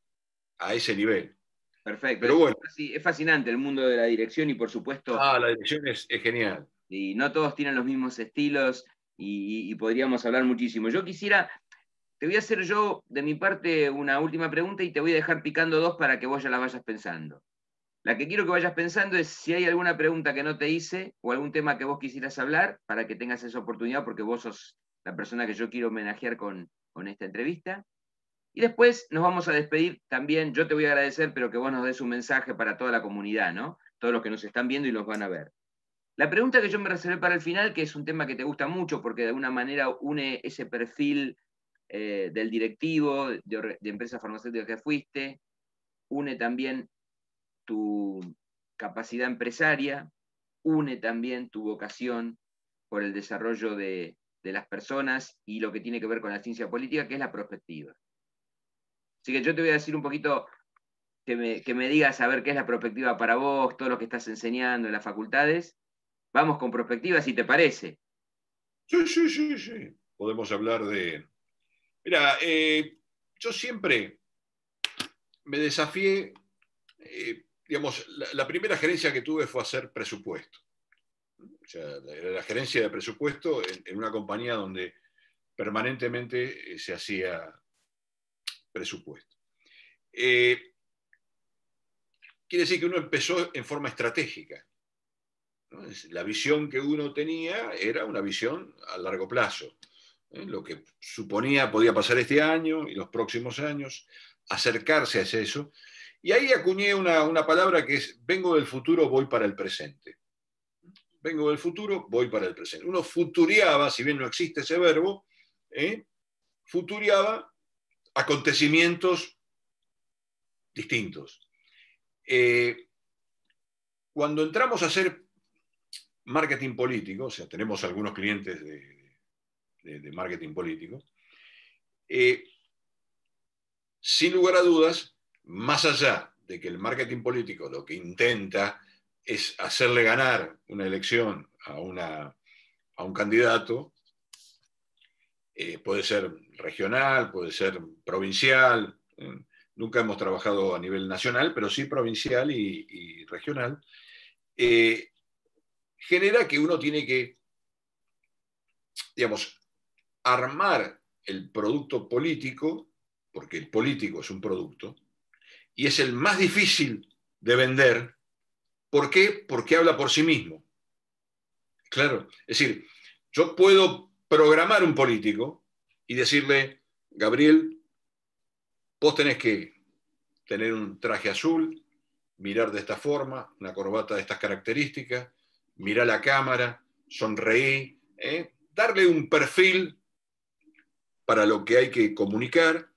a ese nivel. Perfecto. Pero bueno. Es fascinante el mundo de la dirección y por supuesto... Ah, la dirección es, genial. Y no todos tienen los mismos estilos y, y, podríamos hablar muchísimo. Yo quisiera, te voy a hacer yo de mi parte una última pregunta y te voy a dejar picando dos para que vos ya la vayas pensando. La que quiero que vayas pensando es si hay alguna pregunta que no te hice o algún tema que vos quisieras hablar para que tengas esa oportunidad porque vos sos la persona que yo quiero homenajear con, esta entrevista. Y después nos vamos a despedir también, yo te voy a agradecer, pero que vos nos des un mensaje para toda la comunidad, ¿no? Todos los que nos están viendo y los van a ver. La pregunta que yo me reservé para el final, que es un tema que te gusta mucho porque de alguna manera une ese perfil eh, del directivo de, empresas empresa que fuiste, une también tu capacidad empresaria, une también tu vocación por el desarrollo de, las personas y lo que tiene que ver con la ciencia política, que es la prospectiva. Así que yo te voy a decir un poquito que me, digas a ver qué es la perspectiva para vos, todo lo que estás enseñando en las facultades. Vamos con perspectiva, si te parece. Sí, sí, sí, sí. Podemos hablar de... Mira, eh, yo siempre me desafié eh, la, primera gerencia que tuve fue hacer presupuesto. la, gerencia de presupuesto en, una compañía donde permanentemente eh, se hacía presupuesto. Eh, quiere decir que uno empezó en forma estratégica. La visión que uno tenía era una visión a largo plazo. ¿eh? Lo que suponía podía pasar este año y los próximos años, acercarse a eso y ahí acuñé una, palabra que es, vengo del futuro, voy para el presente. Vengo del futuro, voy para el presente. Uno futuriaba, si bien no existe ese verbo, ¿eh? acontecimientos distintos. Eh, cuando entramos a hacer marketing político, o sea, tenemos algunos clientes de, marketing político, eh, sin lugar a dudas, más allá de que el marketing político lo que intenta es hacerle ganar una elección a, un candidato, eh, puede ser regional, puede ser provincial, eh, nunca hemos trabajado a nivel nacional, pero sí provincial y, regional, eh, genera que uno tiene que, digamos, armar el producto político, porque el político es un producto, y es el más difícil de vender. ¿Por qué? Porque habla por sí mismo. Claro, es decir, yo puedo programar un político y decirle, Gabriel, vos tenés que tener un traje azul, mirar de esta forma, una corbata de estas características, mirar la cámara, sonreír, ¿eh? darle un perfil para lo que hay que comunicar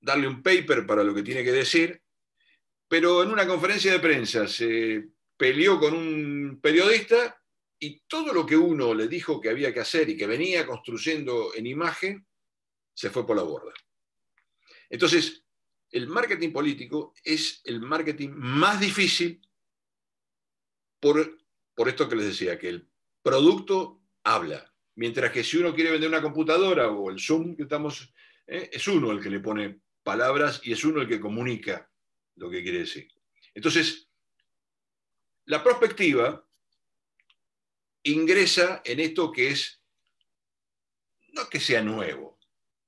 darle un paper para lo que tiene que decir, pero en una conferencia de prensa se peleó con un periodista y todo lo que uno le dijo que había que hacer y que venía construyendo en imagen, se fue por la borda. Entonces, el marketing político es el marketing más difícil por, por esto que les decía, que el producto habla. Mientras que si uno quiere vender una computadora o el Zoom que estamos, eh, es uno el que le pone palabras y es uno el que comunica lo que quiere decir. Entonces, la perspectiva ingresa en esto que es, no que sea nuevo.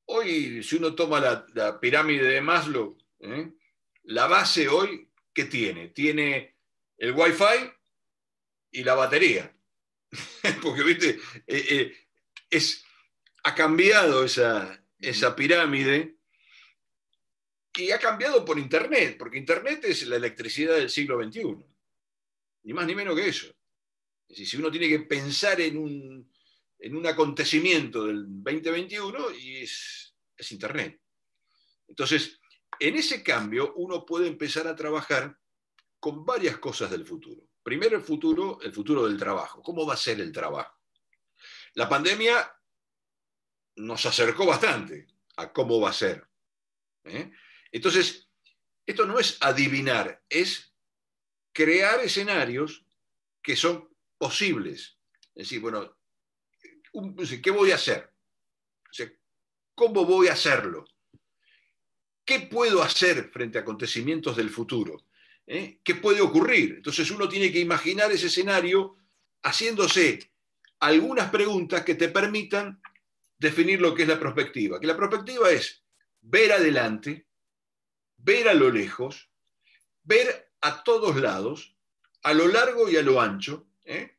Hoy, si uno toma la, pirámide de Maslow, ¿eh? la base hoy, ¿qué tiene? Tiene el Wi-Fi y la batería. [LAUGHS] Porque, viste, eh, eh, es, ha cambiado esa, esa pirámide que ha cambiado por Internet, porque Internet es la electricidad del siglo XXI, ni más ni menos que eso. Es si uno tiene que pensar en un, acontecimiento del 2021, es, Internet. Entonces, en ese cambio uno puede empezar a trabajar con varias cosas del futuro. Primero el futuro, el futuro del trabajo. ¿Cómo va a ser el trabajo? La pandemia nos acercó bastante a cómo va a ser. ¿eh? Entonces, esto no es adivinar, es crear escenarios que son posibles. Es decir, bueno, ¿qué voy a hacer? ¿Cómo voy a hacerlo? ¿Qué puedo hacer frente a acontecimientos del futuro? ¿Eh? ¿Qué puede ocurrir? Entonces uno tiene que imaginar ese escenario haciéndose algunas preguntas que te permitan definir lo que es la perspectiva. Que la perspectiva es ver adelante, ver a lo lejos, ver a todos lados, a lo largo y a lo ancho, ¿eh?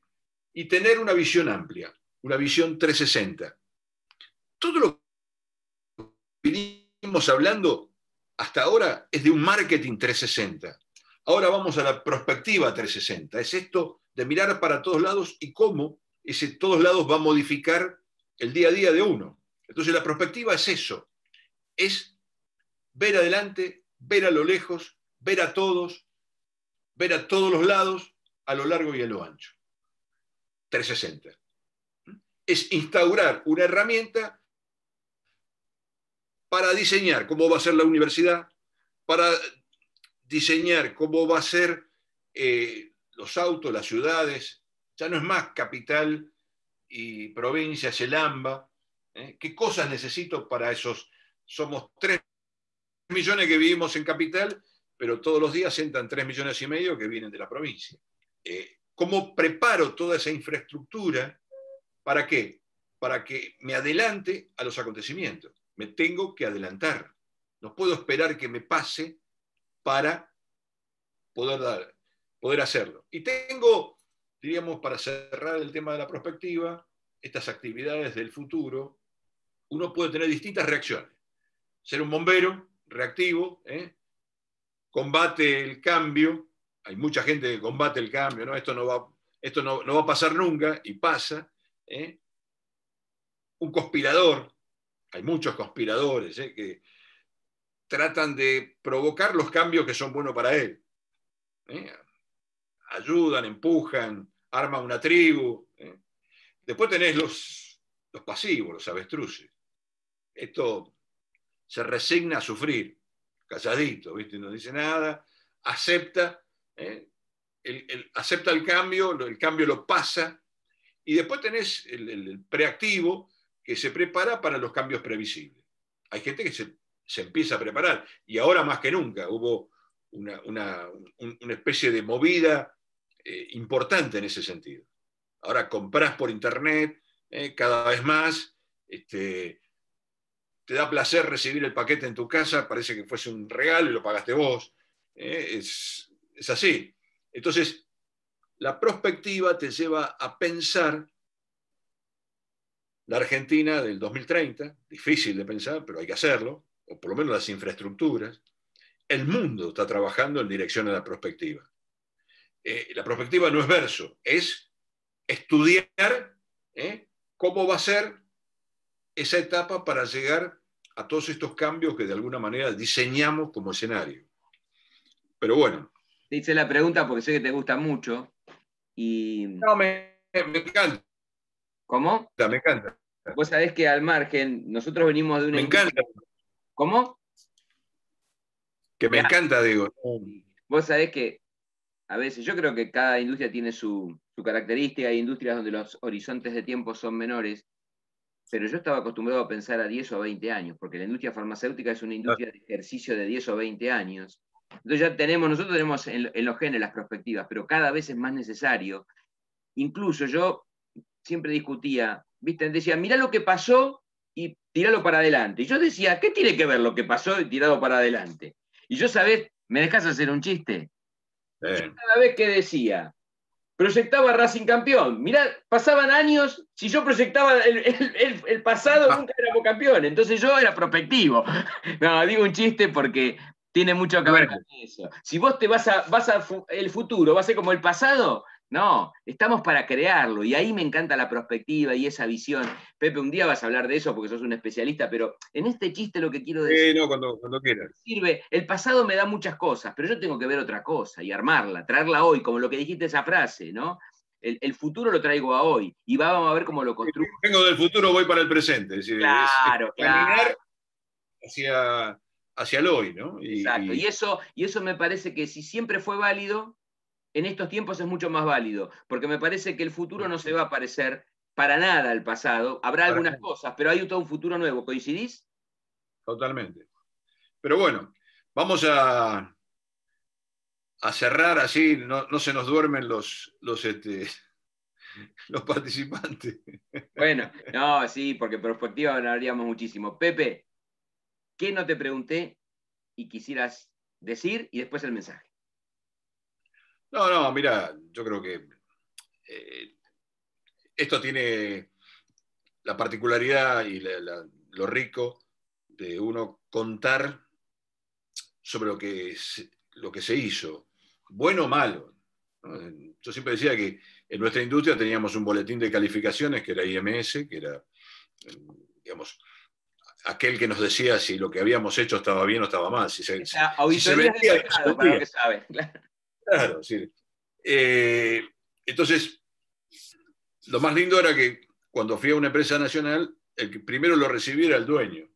y tener una visión amplia, una visión 360. Todo lo que vivimos hablando hasta ahora es de un marketing 360. Ahora vamos a la perspectiva 360. Es esto de mirar para todos lados y cómo ese todos lados va a modificar el día a día de uno. Entonces la prospectiva es eso, es ver adelante, ver a lo lejos, ver a todos, ver a todos los lados, a lo largo y a lo ancho. 360. Es instaurar una herramienta para diseñar cómo va a ser la universidad, para diseñar cómo va a ser eh, los autos, las ciudades. Ya no es más capital y provincias, el AMBA. Eh, ¿Qué cosas necesito para esos? Somos tres millones que vivimos en capital, pero todos los días entran tres millones y medio que vienen de la provincia. Eh, ¿Cómo preparo toda esa infraestructura? ¿Para qué? Para que me adelante a los acontecimientos. Me tengo que adelantar. No puedo esperar que me pase para poder, dar, poder hacerlo. Y tengo, diríamos, para cerrar el tema de la prospectiva, estas actividades del futuro, uno puede tener distintas reacciones. Ser un bombero, reactivo, ¿eh? combate el cambio, hay mucha gente que combate el cambio, ¿no? esto, no va, esto no, va a pasar nunca y pasa. ¿eh? Un conspirador, hay muchos conspiradores ¿eh? que tratan de provocar los cambios que son buenos para él. Ayudan, empujan, arman una tribu. Después tenés los, los pasivos, los avestruces. Esto se resigna a sufrir, calladito, ¿viste? no dice nada, acepta, ¿eh? el, acepta el cambio, el cambio lo pasa, y después tenés el, preactivo que se prepara para los cambios previsibles. Hay gente que se, empieza a preparar, y ahora más que nunca hubo una, especie de movida eh, importante en ese sentido. Ahora compras por internet ¿eh? cada vez más, este, te da placer recibir el paquete en tu casa, parece que fuese un regalo y lo pagaste vos. ¿eh? Es, así. Entonces, la prospectiva te lleva a pensar la Argentina del 2030, difícil de pensar, pero hay que hacerlo, o por lo menos las infraestructuras. El mundo está trabajando en dirección a la prospectiva. Eh, la prospectiva no es verso, es estudiar ¿eh? cómo va a ser esa etapa para llegar a todos estos cambios que de alguna manera diseñamos como escenario. Pero bueno. Te hice la pregunta porque sé que te gusta mucho. Y... No, me, encanta. ¿Cómo? Me encanta. Vos sabés que al margen, nosotros venimos de una... Me encanta. ¿Cómo? Que me encanta, digo. Vos sabés que a veces yo creo que cada industria tiene su, su característica, hay industrias donde los horizontes de tiempo son menores pero yo estaba acostumbrado a pensar a 10 o 20 años, porque la industria farmacéutica es una industria de ejercicio de 10 o 20 años. Entonces ya tenemos, nosotros tenemos en, los genes las perspectivas, pero cada vez es más necesario. Incluso yo siempre discutía, ¿viste? Decía, mira lo que pasó y tiralo para adelante. Y yo decía, ¿qué tiene que ver lo que pasó y tirado para adelante? Y yo, sabes ¿Me dejas hacer un chiste? Yo eh. cada vez que decía, proyectaba Racing campeón. Mirá, pasaban años, si yo proyectaba el, pasado, ah. nunca era campeón. Entonces yo era prospectivo. No, digo un chiste porque tiene mucho que ver con eso. Si vos te vas a, vas a el futuro, va a ser como el pasado, no, estamos para crearlo y ahí me encanta la perspectiva y esa visión. Pepe, un día vas a hablar de eso porque sos un especialista, pero en este chiste lo que quiero decir... no, cuando, quieras. Sirve, el pasado me da muchas cosas, pero yo tengo que ver otra cosa y armarla, traerla hoy, como lo que dijiste esa frase, ¿no? El, futuro lo traigo a hoy y vamos a ver cómo lo construyo. Vengo del futuro, voy para el presente. Es decir, claro, claro. hacia, hacia el hoy, ¿no? Exacto. eso, y eso me parece que si siempre fue válido, en estos tiempos es mucho más válido, porque me parece que el futuro no se va a parecer para nada al pasado. Habrá algunas cosas, pero hay todo un futuro nuevo. ¿Coincidís? Totalmente. Pero bueno, vamos a, cerrar así, no, se nos duermen los, los este, [LAUGHS] participantes. Bueno, no, sí, porque perspectiva hablaríamos muchísimo. Pepe, ¿qué no te pregunté y quisieras decir? Y después el mensaje. No, no, mira, yo creo que eh, esto tiene la particularidad y lo rico de uno contar sobre lo que, se, lo que se hizo, bueno o malo. Yo siempre decía que en nuestra industria teníamos un boletín de calificaciones que era IMS, que era, digamos, aquel que nos decía si lo que habíamos hecho estaba bien o estaba mal. Si se, para que sabe, claro. Claro, sí. Eh, entonces, lo más lindo era que cuando fui a una empresa nacional, el que primero lo recibía era el dueño.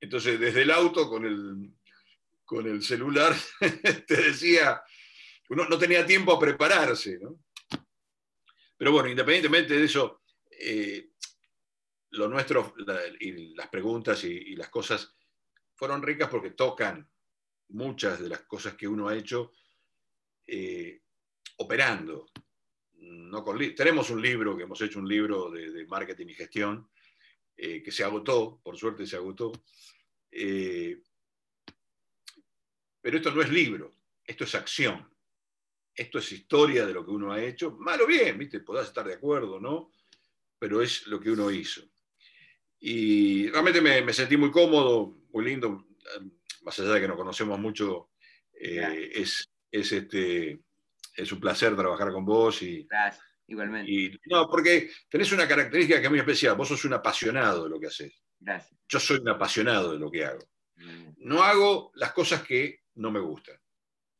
Entonces, desde el auto con el, celular, [LAUGHS] te decía, uno no tenía tiempo a prepararse. ¿no? Pero bueno, independientemente de eso, eh, lo nuestro y las preguntas y las cosas fueron ricas porque tocan muchas de las cosas que uno ha hecho eh, operando. No tenemos un libro, que hemos hecho un libro de, marketing y gestión, eh, que se agotó, por suerte se agotó. Eh, pero esto no es libro, esto es acción. Esto es historia de lo que uno ha hecho, malo bien, ¿viste? estar de acuerdo, ¿no? Pero es lo que uno hizo. Y realmente me, sentí muy cómodo, muy lindo, más allá de que nos conocemos mucho, es, es, este, es un placer trabajar con vos. Y, Gracias, igualmente. no, porque tenés una característica que es muy especial. Vos sos un apasionado de lo que haces. Yo soy un apasionado de lo que hago. No hago las cosas que no me gustan.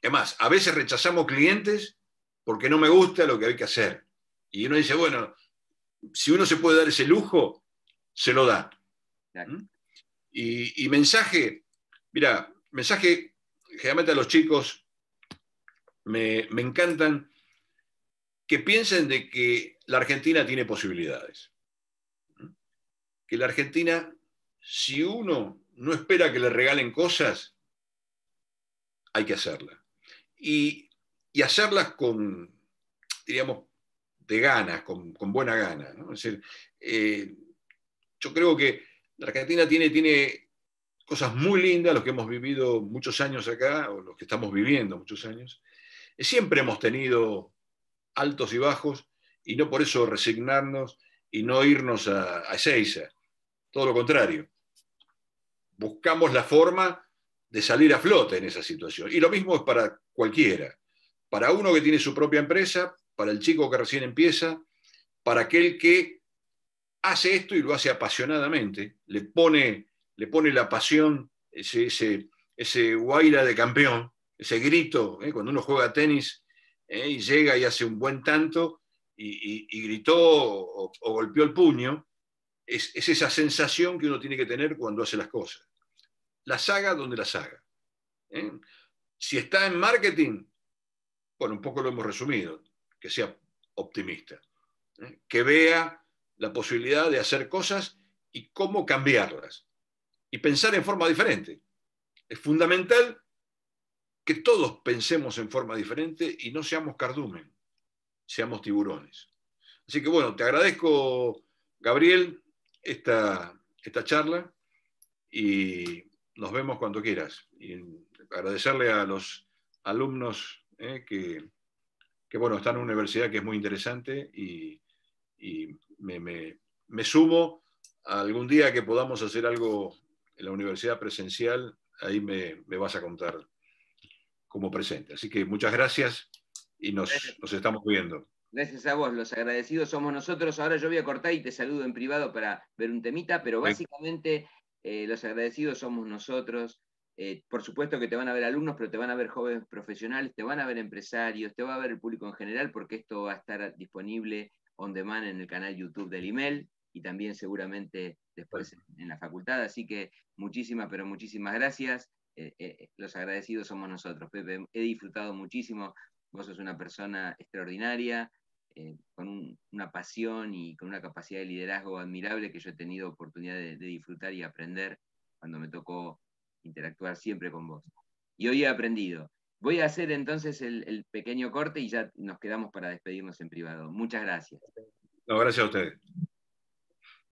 Es más, a veces rechazamos clientes porque no me gusta lo que hay que hacer. Y uno dice, bueno, si uno se puede dar ese lujo, se lo da. ¿Mm? Y, y, mensaje, mira, mensaje generalmente a los chicos me, encantan, que piensen de que la Argentina tiene posibilidades. Que la Argentina, si uno no espera que le regalen cosas, hay que hacerla Y, hacerlas con, diríamos, de ganas, con, buena gana. Eh, yo creo que la Argentina tiene, tiene cosas muy lindas, los que hemos vivido muchos años acá, o los que estamos viviendo muchos años, Siempre hemos tenido altos y bajos y no por eso resignarnos y no irnos a, a Ezeiza. Todo lo contrario. Buscamos la forma de salir a flote en esa situación. Y lo mismo es para cualquiera. Para uno que tiene su propia empresa, para el chico que recién empieza, para aquel que hace esto y lo hace apasionadamente, le pone, le pone la pasión, ese, ese, ese guaira de campeón, ese grito, ¿eh? cuando uno juega tenis ¿eh? y llega y hace un buen tanto y, gritó o, golpeó el puño, es, esa sensación que uno tiene que tener cuando hace las cosas. La saga donde la saga. ¿eh? Si está en marketing, bueno, un poco lo hemos resumido, que sea optimista, que vea la posibilidad de hacer cosas y cómo cambiarlas y pensar en forma diferente. Es fundamental que todos pensemos en forma diferente y no seamos cardumen, seamos tiburones. Así que bueno, te agradezco, Gabriel, esta, esta charla y nos vemos cuando quieras. Y agradecerle a los alumnos eh, que, bueno, están en una universidad que es muy interesante y, me, me, sumo a algún día que podamos hacer algo en la universidad presencial, ahí me, me vas a contar como presente. Así que muchas gracias y nos, estamos viendo. Gracias a vos, los agradecidos somos nosotros. Ahora yo voy a cortar y te saludo en privado para ver un temita, pero básicamente eh, los agradecidos somos nosotros. Eh, por supuesto que te van a ver alumnos, pero te van a ver jóvenes profesionales, te van a ver empresarios, te va a ver el público en general, porque esto va a estar disponible on demand en el canal YouTube del email y también seguramente después en la facultad. Así que muchísimas, pero muchísimas gracias. Eh, eh, los agradecidos somos nosotros. Pepe, he disfrutado muchísimo, vos sos una persona extraordinaria, eh, con una pasión y con una capacidad de liderazgo admirable que yo he tenido oportunidad de, disfrutar y aprender cuando me tocó interactuar siempre con vos. Y hoy he aprendido. Voy a hacer entonces el, pequeño corte y ya nos quedamos para despedirnos en privado. Muchas gracias. gracias a ustedes.